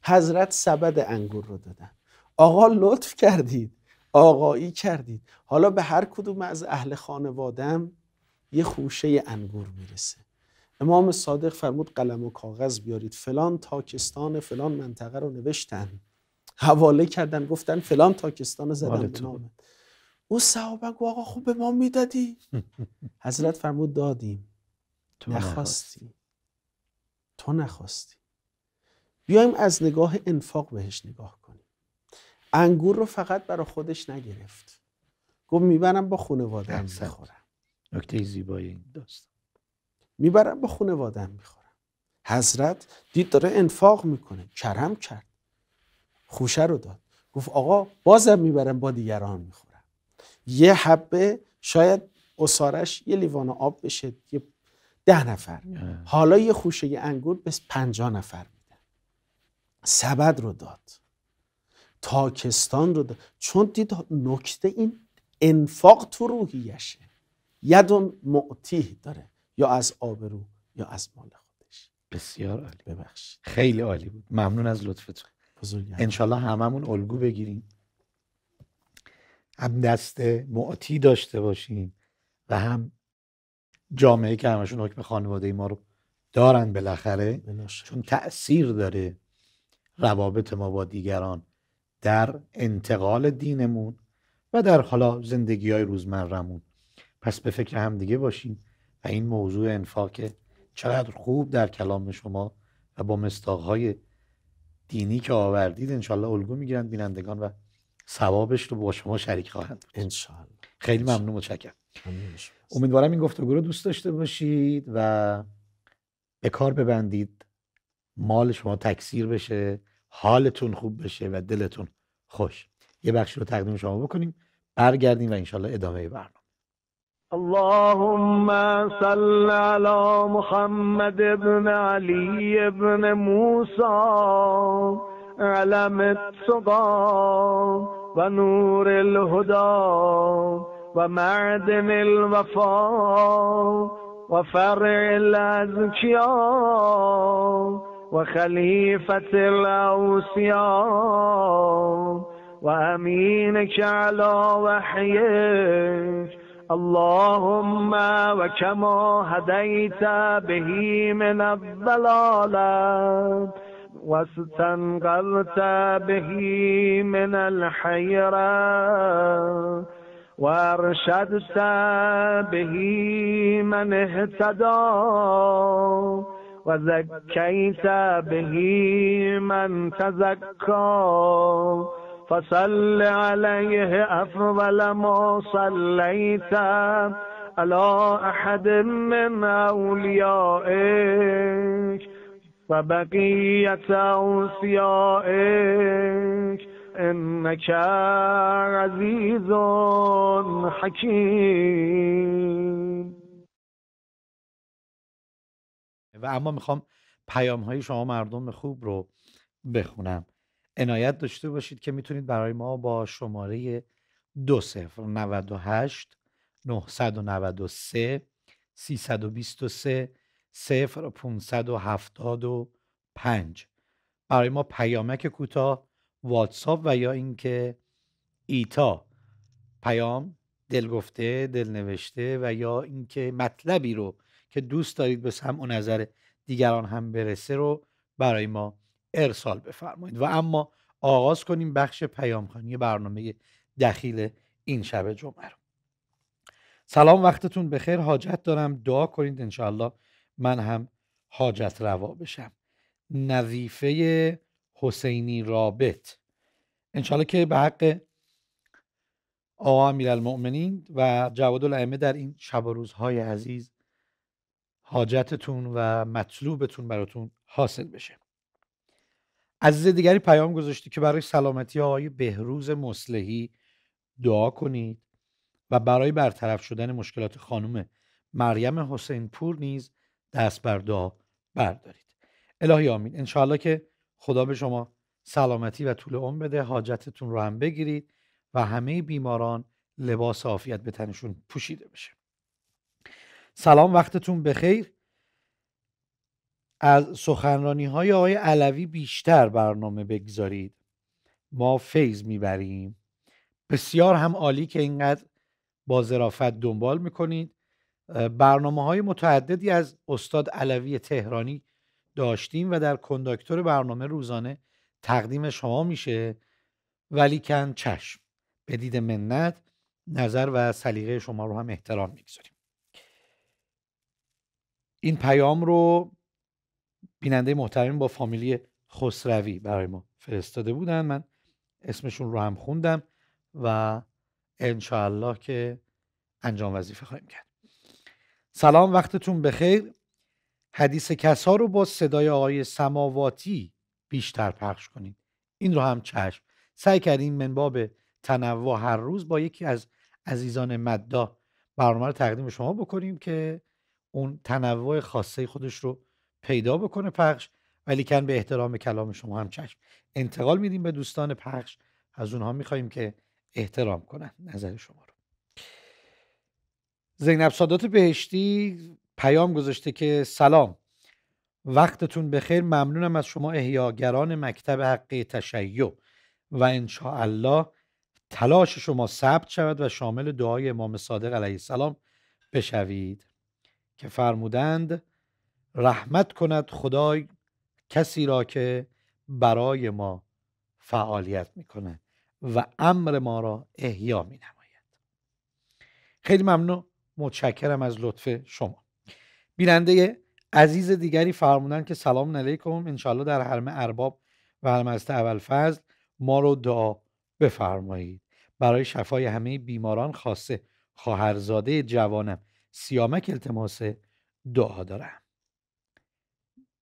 حضرت سبد انگور رو دادن آقا لطف کردید آقایی کردید حالا به هر کدوم از اهل خانوادم یه خوشه انگور میرسه امام صادق فرمود قلم و کاغذ بیارید فلان تاکستان فلان منطقه رو نوشتن حواله کردن گفتن فلان تاکستان رو زدن او صحابه گو آقا خوب به ما میدادی حضرت فرمود دادیم تو نخواستی تو نخواستی بیایم از نگاه انفاق بهش نگاه کنیم انگور رو فقط برای خودش نگرفت گفت میبرم با خانواده‌ام میخورم نکته زیبایی این داستان میبرم با خانواده‌ام میخورم حضرت دید داره انفاق میکنه کرم کرد خوشه رو داد گفت آقا بازم میبرم با دیگران میخورم یه حبه شاید اصارش یه لیوان آب بشه یه ده نفر حالا یه خوشه انگور به پنجا نفر میدن سبد رو داد تاکستان رو داد چون دید نکته این انفاق تو روحیشه یدون معتی داره یا از آبرو یا از مال خودش بسیار عالی ببخش خیلی عالی بود ممنون از لطفتون انشالله هممون الگو بگیریم هم دست معتی داشته باشیم و هم جامعه که همشون حکم خانواده ما رو دارن بالاخره چون تاثیر داره روابط ما با دیگران در انتقال دینمون و در حالا زندگی های روزمرمون پس به فکر هم دیگه باشیم و این موضوع انفاق چقدر خوب در کلام شما و با مستاقهای دینی که آوردید انشالله الگو میگیرند بینندگان و ثوابش رو با شما شریک خواهند انشالله خیلی ممنون متشکرم امیدوارم این گفتگو رو دوست داشته باشید و به کار ببندید مال شما تکثیر بشه حالتون خوب بشه و دلتون خوش یه بخش رو تقدیم شما بکنیم برگردیم و انشالله ادامه برنامه اللهم صل على محمد ابن علي ابن موسى علم و ونور الهدى ومعدن الوفاء وفرع الأزكياء وخليفة الأوصياء وأمينك على وحيك اللهم وكما هديت به من الضلالات واستنقلت به من الحيرات وارشد بهی من اهتدا و زکیت بهی من تزکا فصل علیه افضل ما صلیت علی احد من اولیائک و بقیت انک عزیز حکیم و اما میخوام پیام های شما مردم خوب رو بخونم عنایت داشته باشید که میتونید برای ما با شماره دو صفر 98 993 323 0 برای ما پیامک کوتاه واتساپ و یا اینکه ایتا پیام دل گفته دل نوشته و یا اینکه مطلبی رو که دوست دارید به سمع و نظر دیگران هم برسه رو برای ما ارسال بفرمایید و اما آغاز کنیم بخش پیام پیامخانی برنامه دخیل این شب جمعه رو سلام وقتتون بخیر حاجت دارم دعا کنید انشاءالله من هم حاجت روا بشم نظیفه حسینی رابط انشالله که به حق آقا المؤمنین و جواد الائمه در این شب و روزهای عزیز حاجتتون و مطلوبتون براتون حاصل بشه عزیز دیگری پیام گذاشته که برای سلامتی آقای بهروز مسلحی دعا کنید و برای برطرف شدن مشکلات خانم مریم حسین پور نیز دست بر دعا بردارید الهی آمین انشاءالله که خدا به شما سلامتی و طول عمر بده حاجتتون رو هم بگیرید و همه بیماران لباس عافیت به تنشون پوشیده بشه سلام وقتتون بخیر از سخنرانی های آقای علوی بیشتر برنامه بگذارید ما فیض میبریم بسیار هم عالی که اینقدر با ظرافت دنبال میکنید برنامه های متعددی از استاد علوی تهرانی داشتیم و در کنداکتور برنامه روزانه تقدیم شما میشه ولی کن چشم به دید منت نظر و سلیقه شما رو هم احترام میگذاریم این پیام رو بیننده محترم با فامیلی خسروی برای ما فرستاده بودن من اسمشون رو هم خوندم و انشاالله که انجام وظیفه خواهیم کرد سلام وقتتون بخیر حدیث کسا رو با صدای آقای سماواتی بیشتر پخش کنید این رو هم چشم سعی کردیم منباب تنوع هر روز با یکی از عزیزان مدا برنامه رو تقدیم شما بکنیم که اون تنوع خاصه خودش رو پیدا بکنه پخش ولی کن به احترام کلام شما هم چشم انتقال میدیم به دوستان پخش از اونها میخواییم که احترام کنن نظر شما رو زینب سادات بهشتی پیام گذاشته که سلام وقتتون بخیر ممنونم از شما احیاگران مکتب حقه تشیع و الله تلاش شما ثبت شود و شامل دعای امام صادق علیه السلام بشوید که فرمودند رحمت کند خدای کسی را که برای ما فعالیت میکنه و امر ما را احیا می نماید خیلی ممنون متشکرم از لطف شما بیننده عزیز دیگری فرمودن که سلام علیکم انشالله در حرم ارباب و حرم است اول فضل ما رو دعا بفرمایید برای شفای همه بیماران خاصه خواهرزاده جوانم سیامک التماس دعا دارم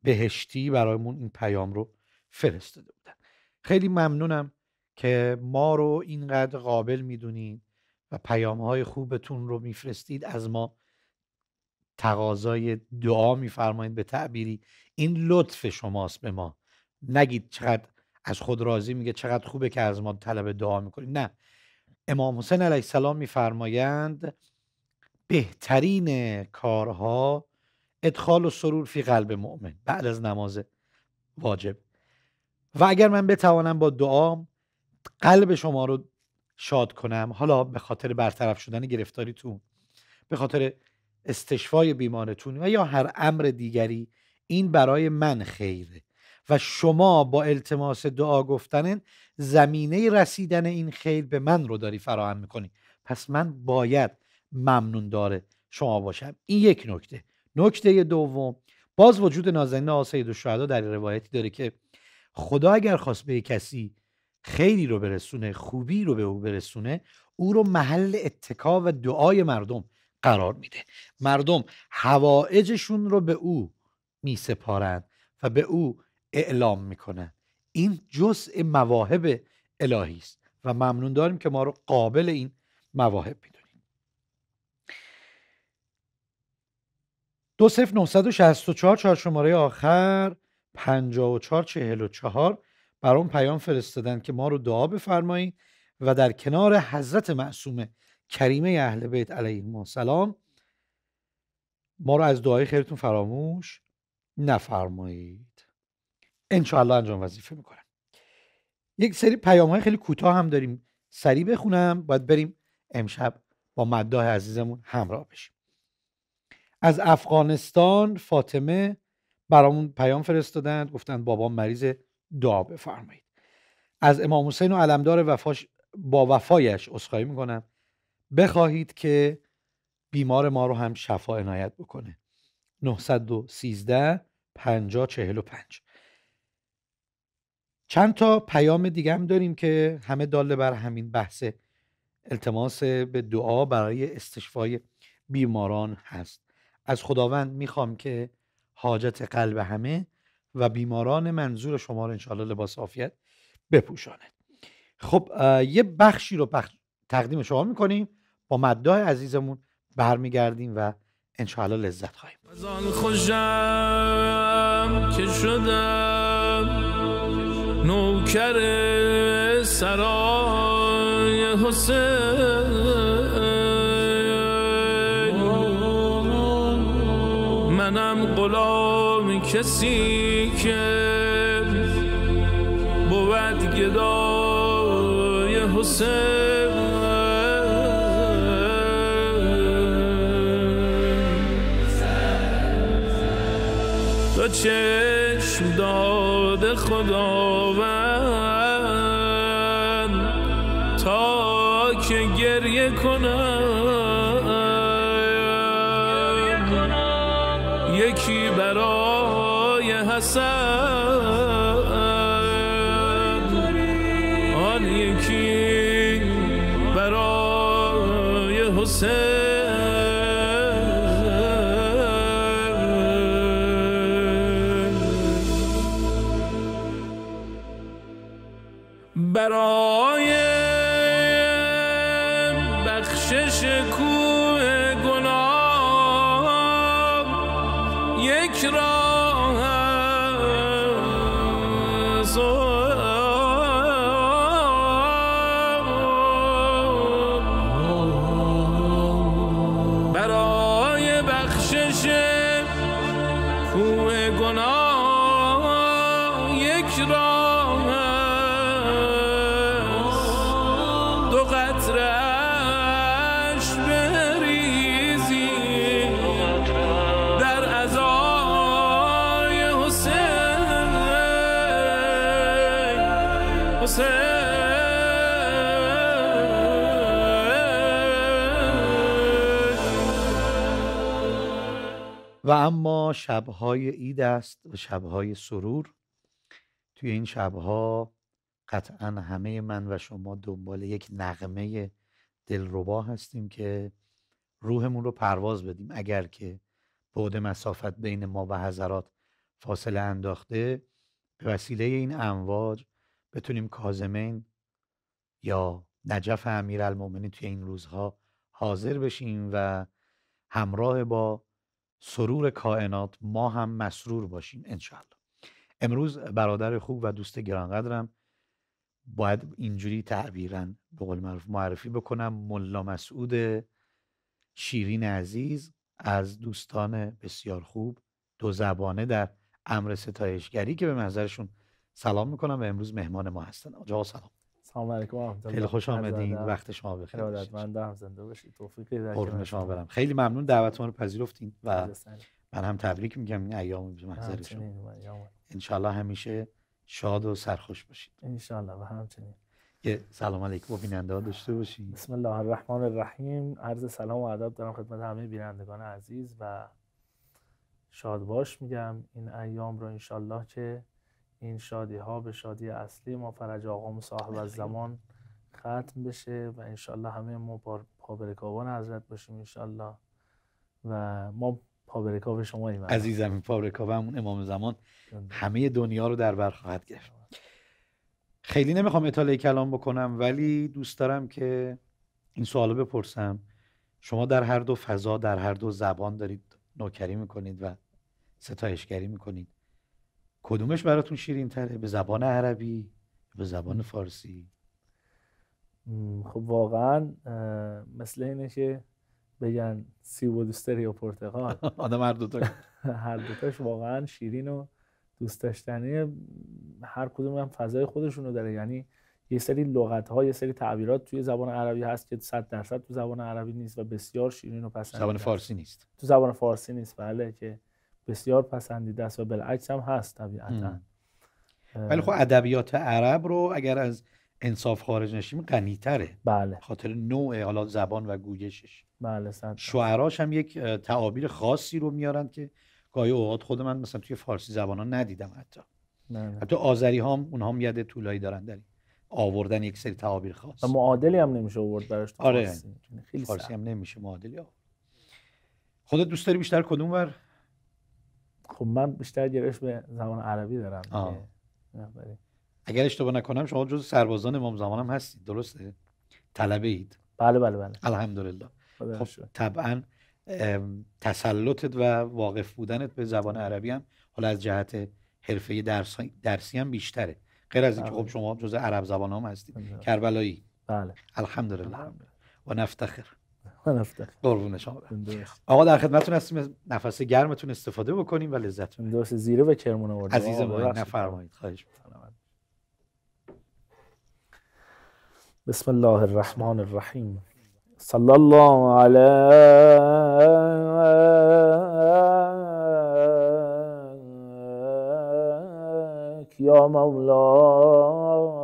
بهشتی برایمون این پیام رو فرستاده بودن خیلی ممنونم که ما رو اینقدر قابل میدونید و پیام های خوبتون رو میفرستید از ما تقاضای دعا میفرمایید به تعبیری این لطف شماست به ما نگید چقدر از خود راضی میگه چقدر خوبه که از ما طلب دعا میکنید نه امام حسین علیه السلام میفرمایند بهترین کارها ادخال و سرور فی قلب مؤمن بعد از نماز واجب و اگر من بتوانم با دعا قلب شما رو شاد کنم حالا به خاطر برطرف شدن تو به خاطر استشفای بیمارتون و یا هر امر دیگری این برای من خیره و شما با التماس دعا گفتن زمینه رسیدن این خیر به من رو داری فراهم میکنی پس من باید ممنون داره شما باشم این یک نکته نکته دوم باز وجود نازنین آسید دو شهدا در روایتی داره که خدا اگر خواست به کسی خیری رو برسونه خوبی رو به او برسونه او رو محل اتکا و دعای مردم قرار میده مردم هوایجشون رو به او میسپارند و به او اعلام میکنند این جزء مواهب الهی است و ممنون داریم که ما رو قابل این مواهب میدونیم دو صف 964 چهار شماره آخر 54 44 اون پیام فرستادن که ما رو دعا بفرمایید و در کنار حضرت معصومه کریمه اهل بیت علیهم السلام ما رو از دعای خیرتون فراموش نفرمایید انشاءالله انجام وظیفه میکنم یک سری پیام های خیلی کوتاه هم داریم سریع بخونم باید بریم امشب با مداح عزیزمون همراه بشیم از افغانستان فاطمه برامون پیام فرستادند گفتن بابا مریض دعا بفرمایید از امام حسین و علمدار وفاش با وفایش عذرخواهی میکنم بخواهید که بیمار ما رو هم شفا عنایت بکنه 913 5045 چند تا پیام دیگه هم داریم که همه داله بر همین بحث التماس به دعا برای استشفای بیماران هست از خداوند میخوام که حاجت قلب همه و بیماران منظور شما رو انشاءالله لباس آفیت بپوشانه خب یه بخشی رو تقدیم شما میکنیم با عزیزمون برمیگردیم و انشاءالله لذت خواهیم از آن خوشم که شدم نوکر سرای حسین منم غلام کسی که بود گدای حسین چشم داد خداوند تا که گریه کنم یکی برای حسن آن یکی برای حسین اما شبهای عید است و شبهای سرور توی این شبها قطعا همه من و شما دنبال یک نغمه دلربا هستیم که روحمون رو پرواز بدیم اگر که بعد مسافت بین ما و حضرات فاصله انداخته به وسیله این امواج بتونیم کازمین یا نجف امیر توی این روزها حاضر بشیم و همراه با سرور کائنات ما هم مسرور باشیم انشالله. امروز برادر خوب و دوست گرانقدرم باید اینجوری تعبیرا به قول معروف معرفی بکنم ملا مسعود شیرین عزیز از دوستان بسیار خوب دو زبانه در امر ستایشگری که به منظرشون سلام میکنم و امروز مهمان ما هستن آجا سلام سلام علیکم خیلی خوش آمدین وقت شما بخیر هم زنده باشید توفیقی در قربون شما برم خیلی ممنون دعوت ما رو پذیرفتین و من هم تبریک میگم این ایام به محضر شما ان همیشه شاد و سرخوش باشید ان و همچنین یه سلام علیکم بیننده ها داشته باشین بسم الله الرحمن الرحیم عرض سلام و ادب دارم خدمت همه بینندگان عزیز و شاد باش میگم این ایام رو انشالله که این شادی ها به شادی اصلی ما فرج آقا صاحب از زمان ختم بشه و انشالله همه ما برکابان حضرت باشیم انشالله و ما برکاب شما ایم عزیزم پا همون امام زمان همه دنیا رو در بر خواهد گرفت خیلی نمیخوام اطاله کلام بکنم ولی دوست دارم که این سوالو بپرسم شما در هر دو فضا در هر دو زبان دارید نوکری میکنید و ستایشگری میکنید کدومش براتون شیرین تره به زبان عربی به زبان فارسی خب واقعا مثل اینه که بگن سیب و دوست یا پرتقال آدم هر دوتا هر دوتاش واقعا شیرین و دوست داشتنی هر کدوم هم فضای خودشون رو داره یعنی یه سری لغت ها یه سری تعبیرات توی زبان عربی هست که 100 درصد تو زبان عربی نیست و بسیار شیرین و پسندیده زبان فارسی نیست تو زبان فارسی نیست بله که بسیار پسندیده است و بالعکس هم هست طبیعتا ولی خب ادبیات عرب رو اگر از انصاف خارج نشیم غنیتره بله خاطر نوع حالا زبان و گویشش بله صد شعراش هم یک تعابیر خاصی رو میارن که گاهی اوقات خود من مثلا توی فارسی زبان ها ندیدم حتی نه. بله. حتی آذری ها هم اونها هم ید طولایی دارن در آوردن یک سری تعابیر خاص و معادلی هم نمیشه آورد براش آره فارسی, یعنی خیلی فارسی هم نمیشه معادلی آورد خودت دوست داری بیشتر کدوم ور خب من بیشتر گرایش به زبان عربی دارم اگر اشتباه نکنم شما جز سربازان امام زمان هستید درسته طلبه اید بله بله بله الحمدلله خب طبعا تسلطت و واقف بودنت به زبان عربی هم حالا از جهت حرفه درس... درسی هم بیشتره غیر از اینکه خب شما جز عرب زبان هم هستید کربلایی بله الحمدلله. و نفتخر من قربون شما آقا در خدمتتون هستیم نفس گرمتون استفاده بکنیم و لذت دوست زیره و کرمون آورد. عزیز ما نفرمایید خواهش می‌کنم بسم الله الرحمن الرحیم صلی الله علی یا مولا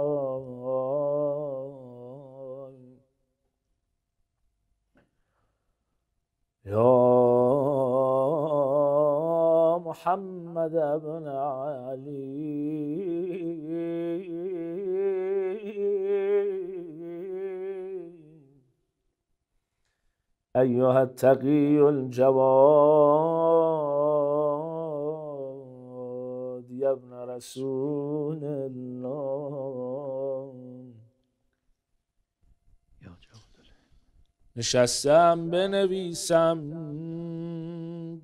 يا محمد بن علي أيها التقي الجواد يا ابن رسول الله نشستم بنویسم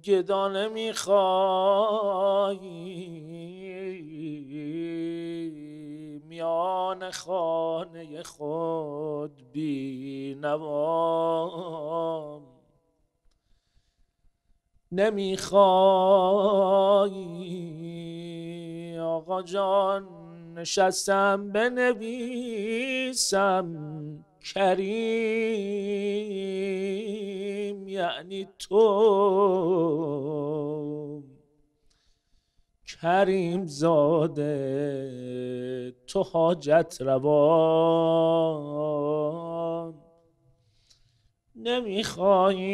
گدا نمیخوایی میان خانه خود بی نوام نمیخوای آقا جان نشستم بنویسم کریم یعنی تو کریم زاده تو حاجت روان نمیخوایی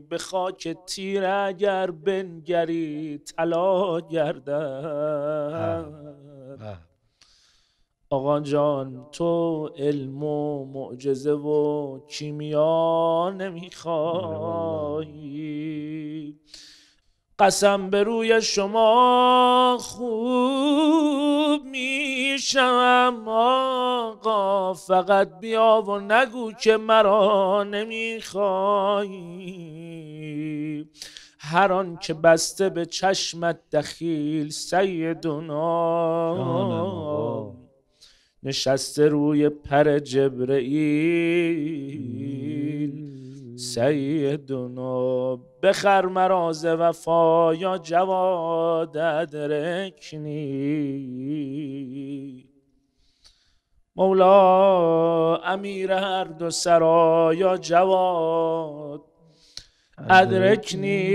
به خاک تیر اگر بنگری طلا گردن آقا جان تو علم و معجزه و کیمیا نمیخوایی قسم به روی شما خوب میشم آقا فقط بیا و نگو که مرا نمیخوایی هر آن که بسته به چشمت دخیل سیدنا نشسته روی پر جبرئیل سیدنا بخر مراز وفا یا جواد ادرکنی مولا امیر هر دو سرا یا جواد ادرکنی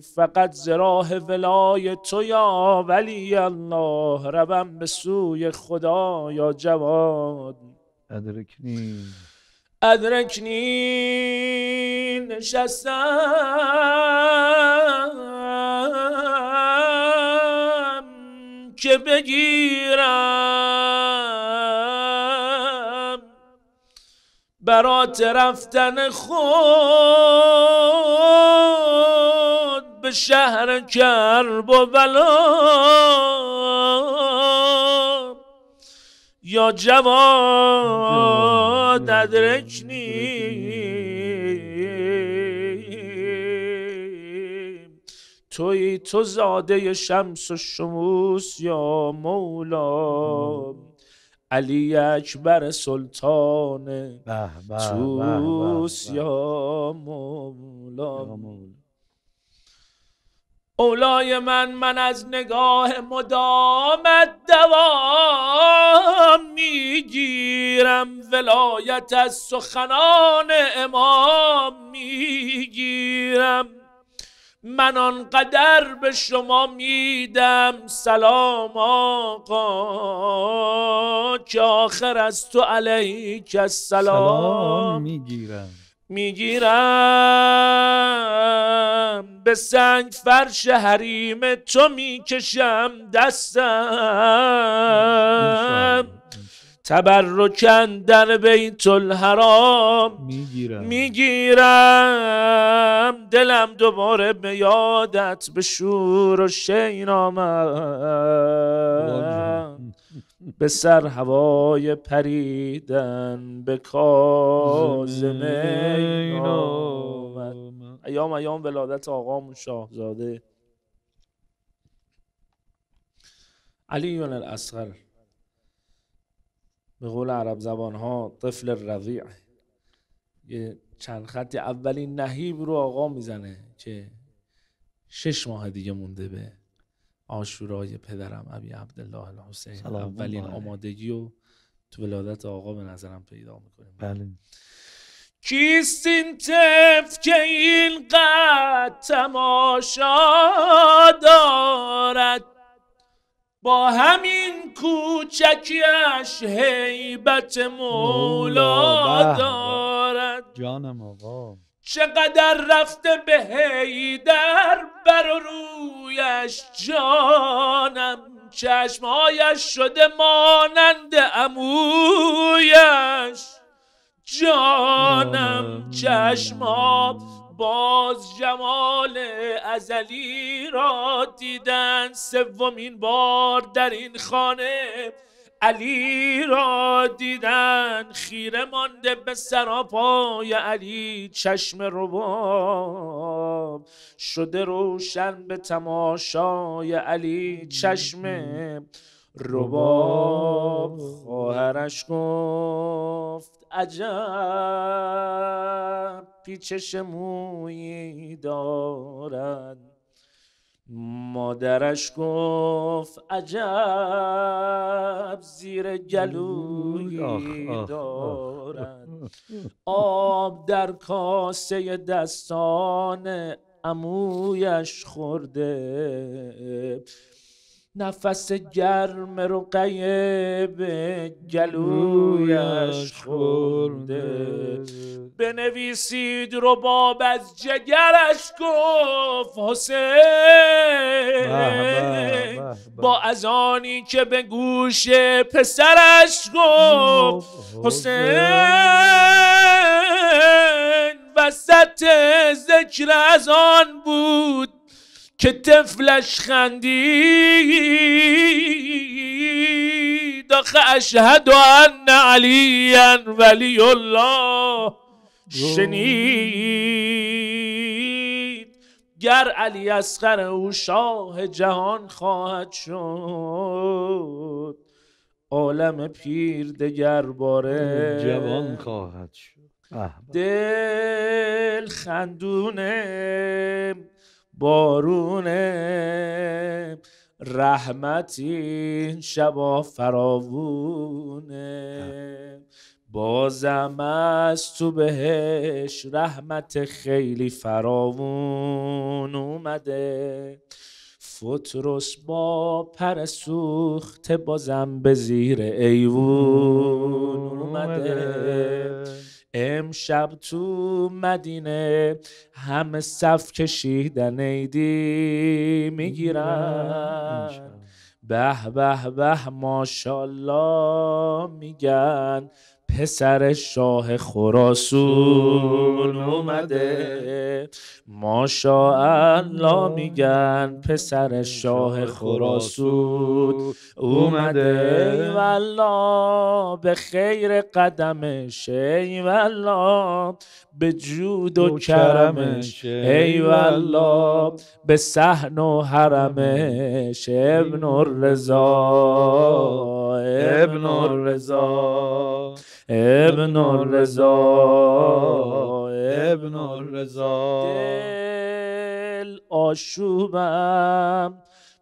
فقط زراه ولای تو یا ولی الله روم به سوی خدا یا جواد ادرکنی ادرکنی نشستم که بگیرم برات رفتن خود به شهر کرب و بلا یا جواد ادرکنی توی تو زاده شمس و شموس یا مولا علی اکبر سلطان توس یا مولا اولای من من از نگاه مدامت دوام میگیرم ولایت از سخنان امام میگیرم من آنقدر به شما میدم سلام آقا که آخر از تو علیک السلام سلام میگیرم میگیرم به سنگ فرش حریم تو میکشم دستم تبرکن در بیت الحرام میگیرم میگیرم دلم دوباره به یادت به شور و شین آمد به سر هوای پریدن به کازم ایام ایام ولادت آقامون شاهزاده علی الاسغر به قول عرب زبان ها طفل رضیع یه چند خطی اولین نهیب رو آقا میزنه که شش ماه دیگه مونده به آشورای پدرم ابی عبدالله الحسین اولین آمادگی و تو ولادت آقا به نظرم پیدا میکنیم بله کیست این تف که اینقدر تماشا دارد با همین کوچکیش هیبت مولا دارد جانم آقا چقدر رفته به هیدر بر رویش جانم چشمهایش شده مانند امویش جانم چشما باز جمال ازلی را دیدن سومین بار در این خانه علی را دیدن خیره مانده به سراپای علی چشم رباب شده روشن به تماشای علی چشم رباب خواهرش گفت عجب پیچش مویی دارد مادرش گفت عجب زیر گلوی دارد آب در کاسه دستان عمویش خورده نفس گرم رو قیب گلویش خورده بنویسید باب از جگرش گفت حسین با از که به گوش پسرش گفت حسین وسط ذکر از آن بود که طفلش خندید آخه اشهد ان علی ولی الله شنید گر علی اسخر او شاه جهان خواهد شد عالم پیر دگر باره جوان خواهد شد دل خندونه بارون رحمتی شبا فراوونه بازم از تو بهش رحمت خیلی فراوون اومده فطرس با پر سوخته بازم به زیر ایوون اومده امشب تو مدینه همه صف کشیدن ایدی میگیرن به به به ماشالله میگن پسر شاه خراسون اومده ماشا الله میگن پسر شاه خراسون اومده والا به خیر قدمش ای به جود و کرمش ای به صحن و حرمش ابن الرضا ابن الرضا ابن الرضا ابن الرضا دل آشوبم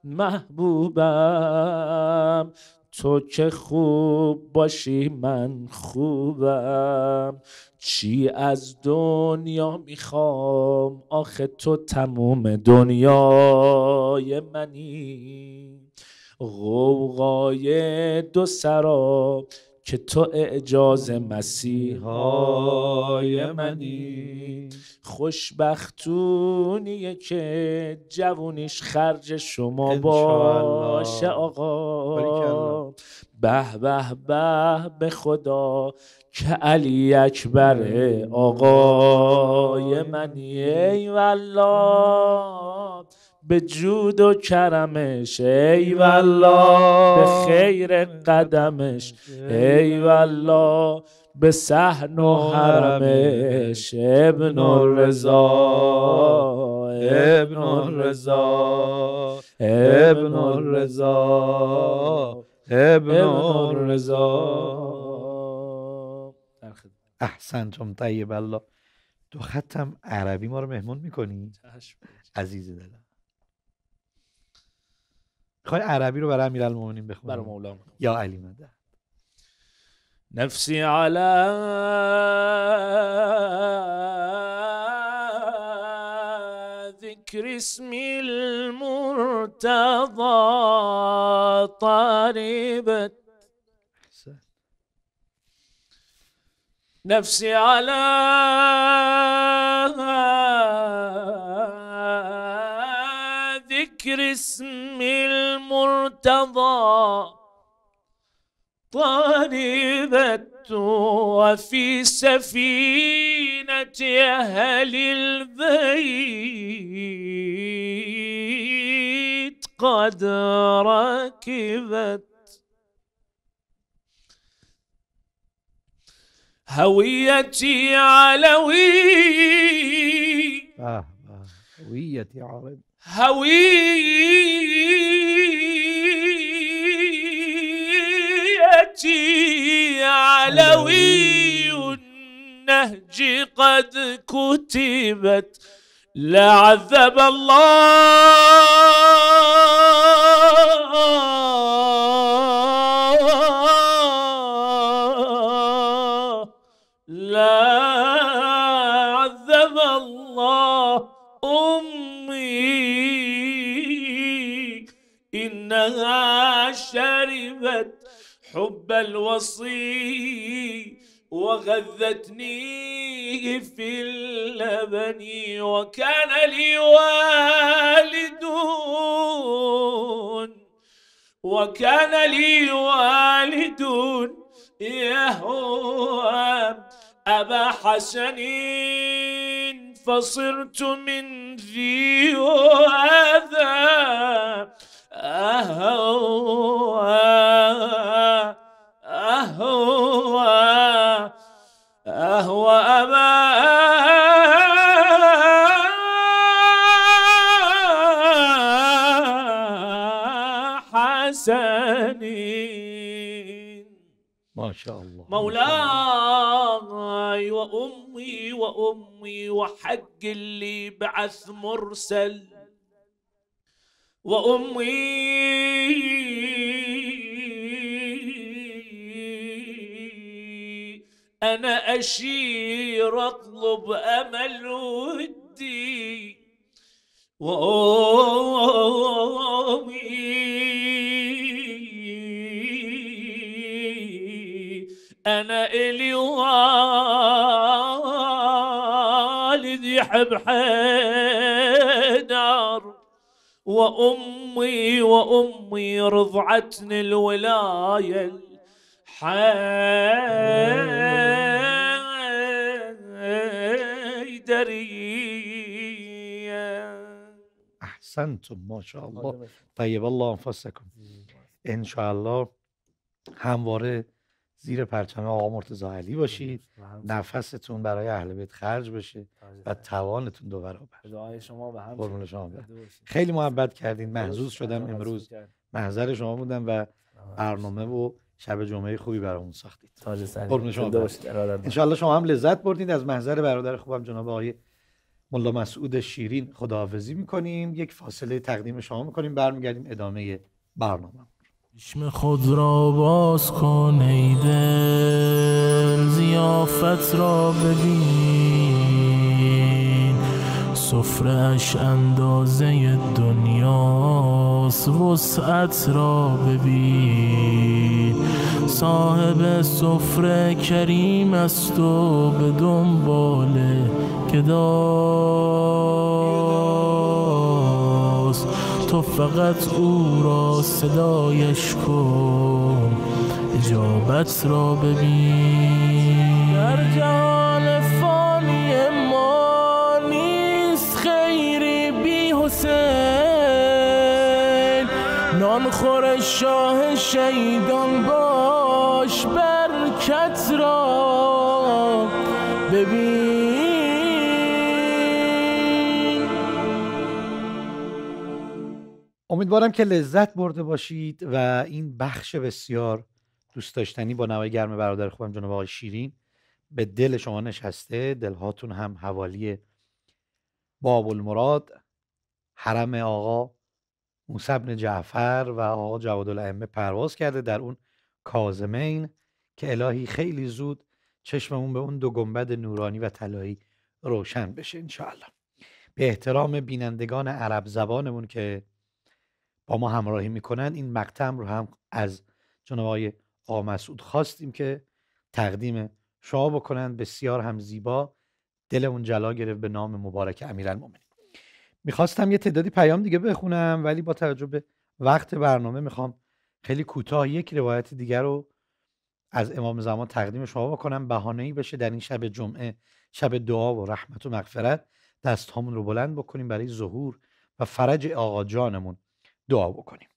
محبوبم تو که خوب باشی من خوبم چی از دنیا میخوام آخه تو تموم دنیای منی غوغای دو سرا که تو اعجاز مسیحای منی خوشبختونیه که جوونیش خرج شما باشه آقا به به به به خدا که علی اکبر آقای منی ای والله به جود و کرمش ای والله به خیر قدمش ای والله به صحن و حرمش ابن الرضا ابن الرضا ابن الرضا ابن الرضا احسن جم طیب الله دو ختم عربی ما رو مهمون میکنی عزیز دلم میخوای عربی رو برای امیرالمومنین بخونی برای مولا یا علی مده نفسی علا ذكر اسم المرتضى طربت نفسي على ذكر اسم مرتضى طالبت وفي سفينة أهل البيت قد ركبت هويتي علوي آه آه هويتي عربي هويتي حجتي علوي النهج قد كتبت لعذب الله حب الوصي وغذتني في اللبن وكان لي والد وكان لي والد يهوى أبا حسن فصرت من ذي هذا أبا ما شاء الله مولاي وأمي وأمي وحق اللي بعث مرسل وأمي أنا أشير أطلب أمل ودي وأمي أنا إلي والد يحب حيدر وأمي وأمي رضعتني الولاية الحيدرية أحسنتم ما شاء الله طيب الله أنفسكم إن شاء الله همواره زیر پرچم آقا مرتضی علی باشید نفستون برای اهل بیت خرج بشه و توانتون دو برابر دعای شما و هم شما خیلی محبت کردین محظوظ شدم امروز محضر شما بودم و برنامه و شب جمعه خوبی برامون ساختید قربون شما انشالله شما هم لذت بردید از محضر برادر خوبم جناب آقای ملا مسعود شیرین خداحافظی میکنیم یک فاصله تقدیم شما میکنیم برمیگردیم ادامه برنامه چشم خود را باز کن ای دل زیافت را ببین سفرش اندازه دنیاست وسعت را ببین صاحب سفره کریم است و به دنبال گداست فقط او را صدایش کن اجابت را ببین در جهان فانی ما نیست خیری بی حسین نان خور شاه شیدان باش برکت را ببین امیدوارم که لذت برده باشید و این بخش بسیار دوست داشتنی با نوای گرم برادر خوبم جناب آقای شیرین به دل شما نشسته دلهاتون هم حوالی باب المراد حرم آقا موسی بن جعفر و آقا جواد الائمه پرواز کرده در اون کازمین که الهی خیلی زود چشممون به اون دو گنبد نورانی و طلایی روشن بشه انشاءالله به احترام بینندگان عرب زبانمون که با ما همراهی میکنند این مقطع رو هم از جناب آقای آقا خواستیم که تقدیم شما بکنن بسیار هم زیبا دل اون جلا گرفت به نام مبارک امیرالمومنین میخواستم یه تعدادی پیام دیگه بخونم ولی با توجه به وقت برنامه میخوام خیلی کوتاه یک روایت دیگر رو از امام زمان تقدیم شما بکنم بهانه بشه در این شب جمعه شب دعا و رحمت و مغفرت دست همون رو بلند بکنیم برای ظهور و فرج آقا جانمون دعا بکنیم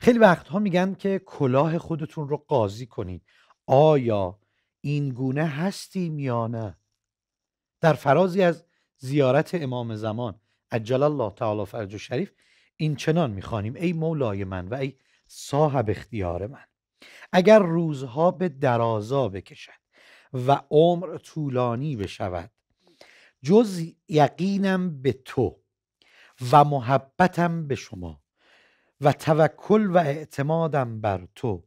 خیلی وقتها میگن که کلاه خودتون رو قاضی کنید آیا این گونه هستیم یا نه در فرازی از زیارت امام زمان عجل الله تعالی فرج و شریف این چنان میخوانیم ای مولای من و ای صاحب اختیار من اگر روزها به درازا بکشد و عمر طولانی بشود جز یقینم به تو و محبتم به شما و توکل و اعتمادم بر تو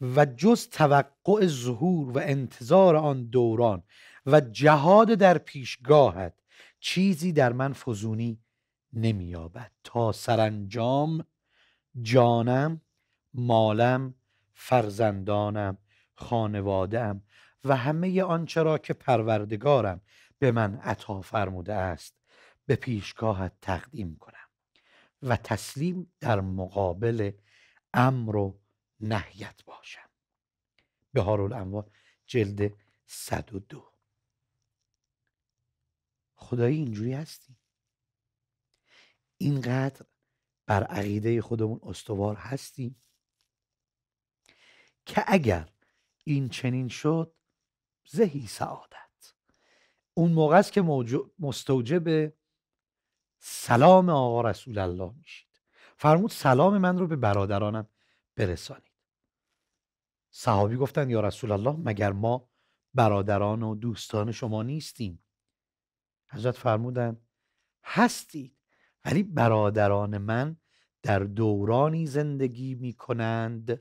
و جز توقع ظهور و انتظار آن دوران و جهاد در پیشگاهت چیزی در من فزونی نمییابد تا سرانجام جانم مالم فرزندانم خانوادهام و همه آنچه را که پروردگارم به من عطا فرموده است به پیشگاهت تقدیم کنم و تسلیم در مقابل امر و نهیت باشم به الانوار جلد 102 خدایی اینجوری هستی اینقدر بر عقیده خودمون استوار هستیم که اگر این چنین شد زهی سعادت اون موقع است که مستوجب سلام آقا رسول الله میشید فرمود سلام من رو به برادرانم برسانید صحابی گفتند یا رسول الله مگر ما برادران و دوستان شما نیستیم حضرت فرمودند هستید ولی برادران من در دورانی زندگی میکنند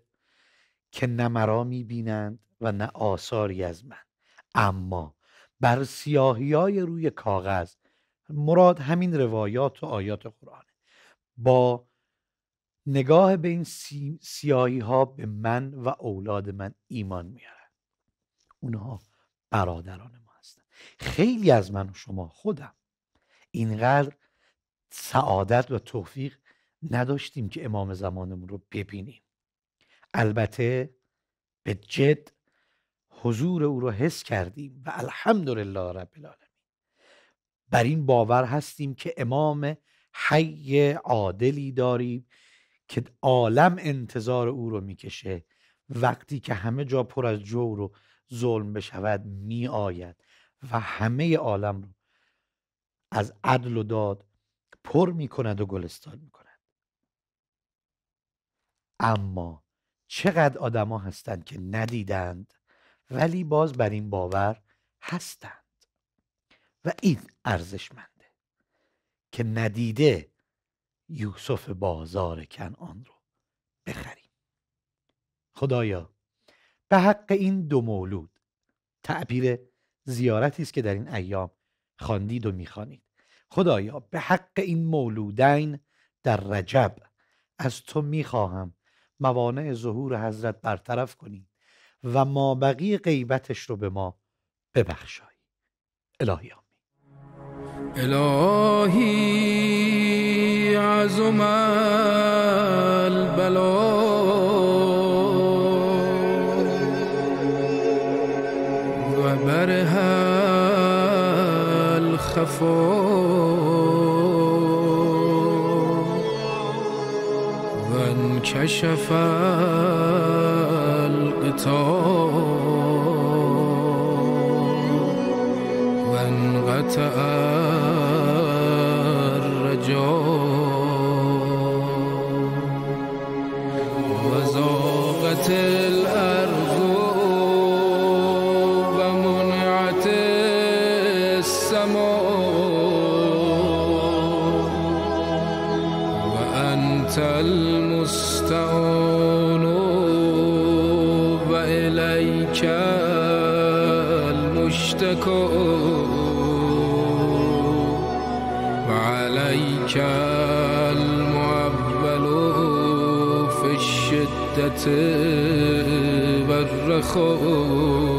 که نه مرا میبینند و نه آثاری از من اما بر سیاهی های روی کاغذ مراد همین روایات و آیات قرآن با نگاه به این سی... سیاهی ها به من و اولاد من ایمان میارن اونها برادران ما هستن خیلی از من و شما خودم اینقدر سعادت و توفیق نداشتیم که امام زمانمون رو ببینیم البته به جد حضور او رو حس کردیم و الحمدلله رب العالمین بر این باور هستیم که امام حی عادلی داریم که عالم انتظار او رو میکشه وقتی که همه جا پر از جور و ظلم بشود می آید و همه عالم رو از عدل و داد پر می کند و گلستان می کند اما چقدر آدما هستند که ندیدند ولی باز بر این باور هستند و این ارزشمنده که ندیده یوسف بازار کنعان رو بخریم خدایا به حق این دو مولود تعبیر زیارتی است که در این ایام خواندید و میخوانید خدایا به حق این مولودین در رجب از تو میخواهم موانع ظهور حضرت برطرف کنی و ما بقی غیبتش رو به ما ببخشای الهیان الهی عزم البلاء وبرها الخفاء وانكشف القطار وانقطع وأنت المستعان وإليك المشتكى وعليك السعادة رخو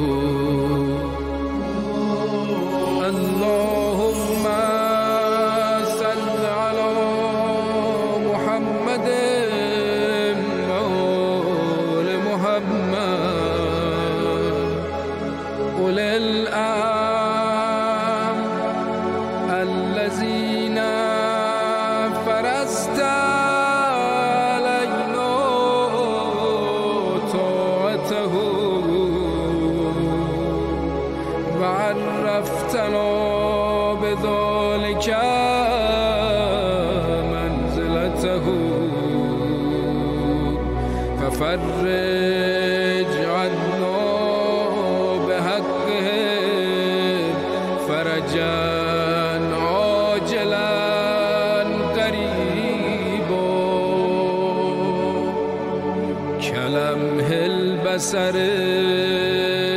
کلم هل بسره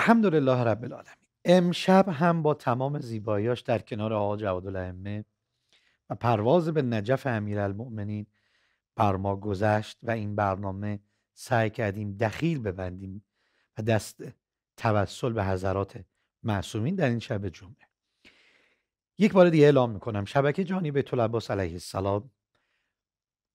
الحمدلله رب العالمین امشب هم با تمام زیباییاش در کنار آقا الائمه و پرواز به نجف امیرالمؤمنین بر ما گذشت و این برنامه سعی کردیم دخیل ببندیم و دست توسل به حضرات معصومین در این شب جمعه یک بار دیگه اعلام میکنم شبکه جانی به طلباس علیه السلام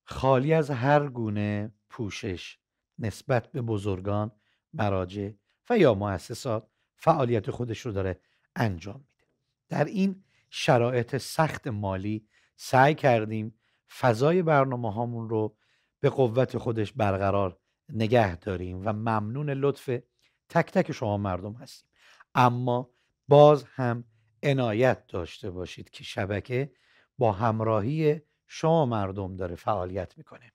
خالی از هر گونه پوشش نسبت به بزرگان مراجع و یا مؤسسات فعالیت خودش رو داره انجام میده در این شرایط سخت مالی سعی کردیم فضای برنامه رو به قوت خودش برقرار نگه داریم و ممنون لطف تک تک شما مردم هستیم اما باز هم عنایت داشته باشید که شبکه با همراهی شما مردم داره فعالیت میکنه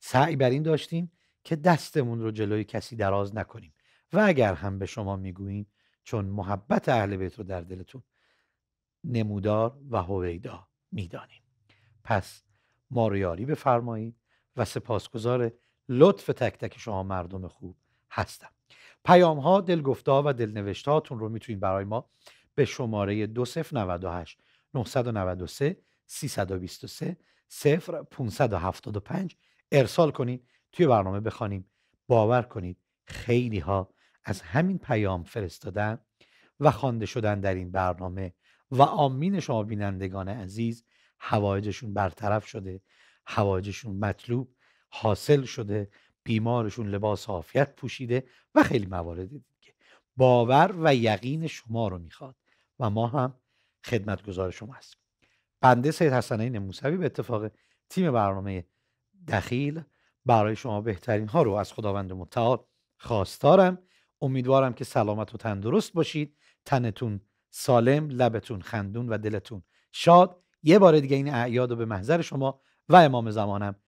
سعی بر این داشتیم که دستمون رو جلوی کسی دراز نکنیم و اگر هم به شما میگوییم چون محبت اهل بیت رو در دلتون نمودار و هویدا میدانیم پس ما رو یاری بفرمایید و سپاسگزار لطف تک تک شما مردم خوب هستم پیام ها دلگفتا و دلنوشته هاتون رو میتونید برای ما به شماره 2098 993 323 0 575 ارسال کنید توی برنامه بخوانیم باور کنید خیلی ها از همین پیام فرستادن و خوانده شدن در این برنامه و آمین شما بینندگان عزیز هوایجشون برطرف شده هوایجشون مطلوب حاصل شده بیمارشون لباس عافیت پوشیده و خیلی موارد دیگه باور و یقین شما رو میخواد و ما هم خدمتگزار شما هستیم بنده سید حسنین موسوی به اتفاق تیم برنامه دخیل برای شما بهترین ها رو از خداوند متعال خواستارم امیدوارم که سلامت و تندرست باشید تنتون سالم لبتون خندون و دلتون شاد یه بار دیگه این اعیاد رو به محضر شما و امام زمانم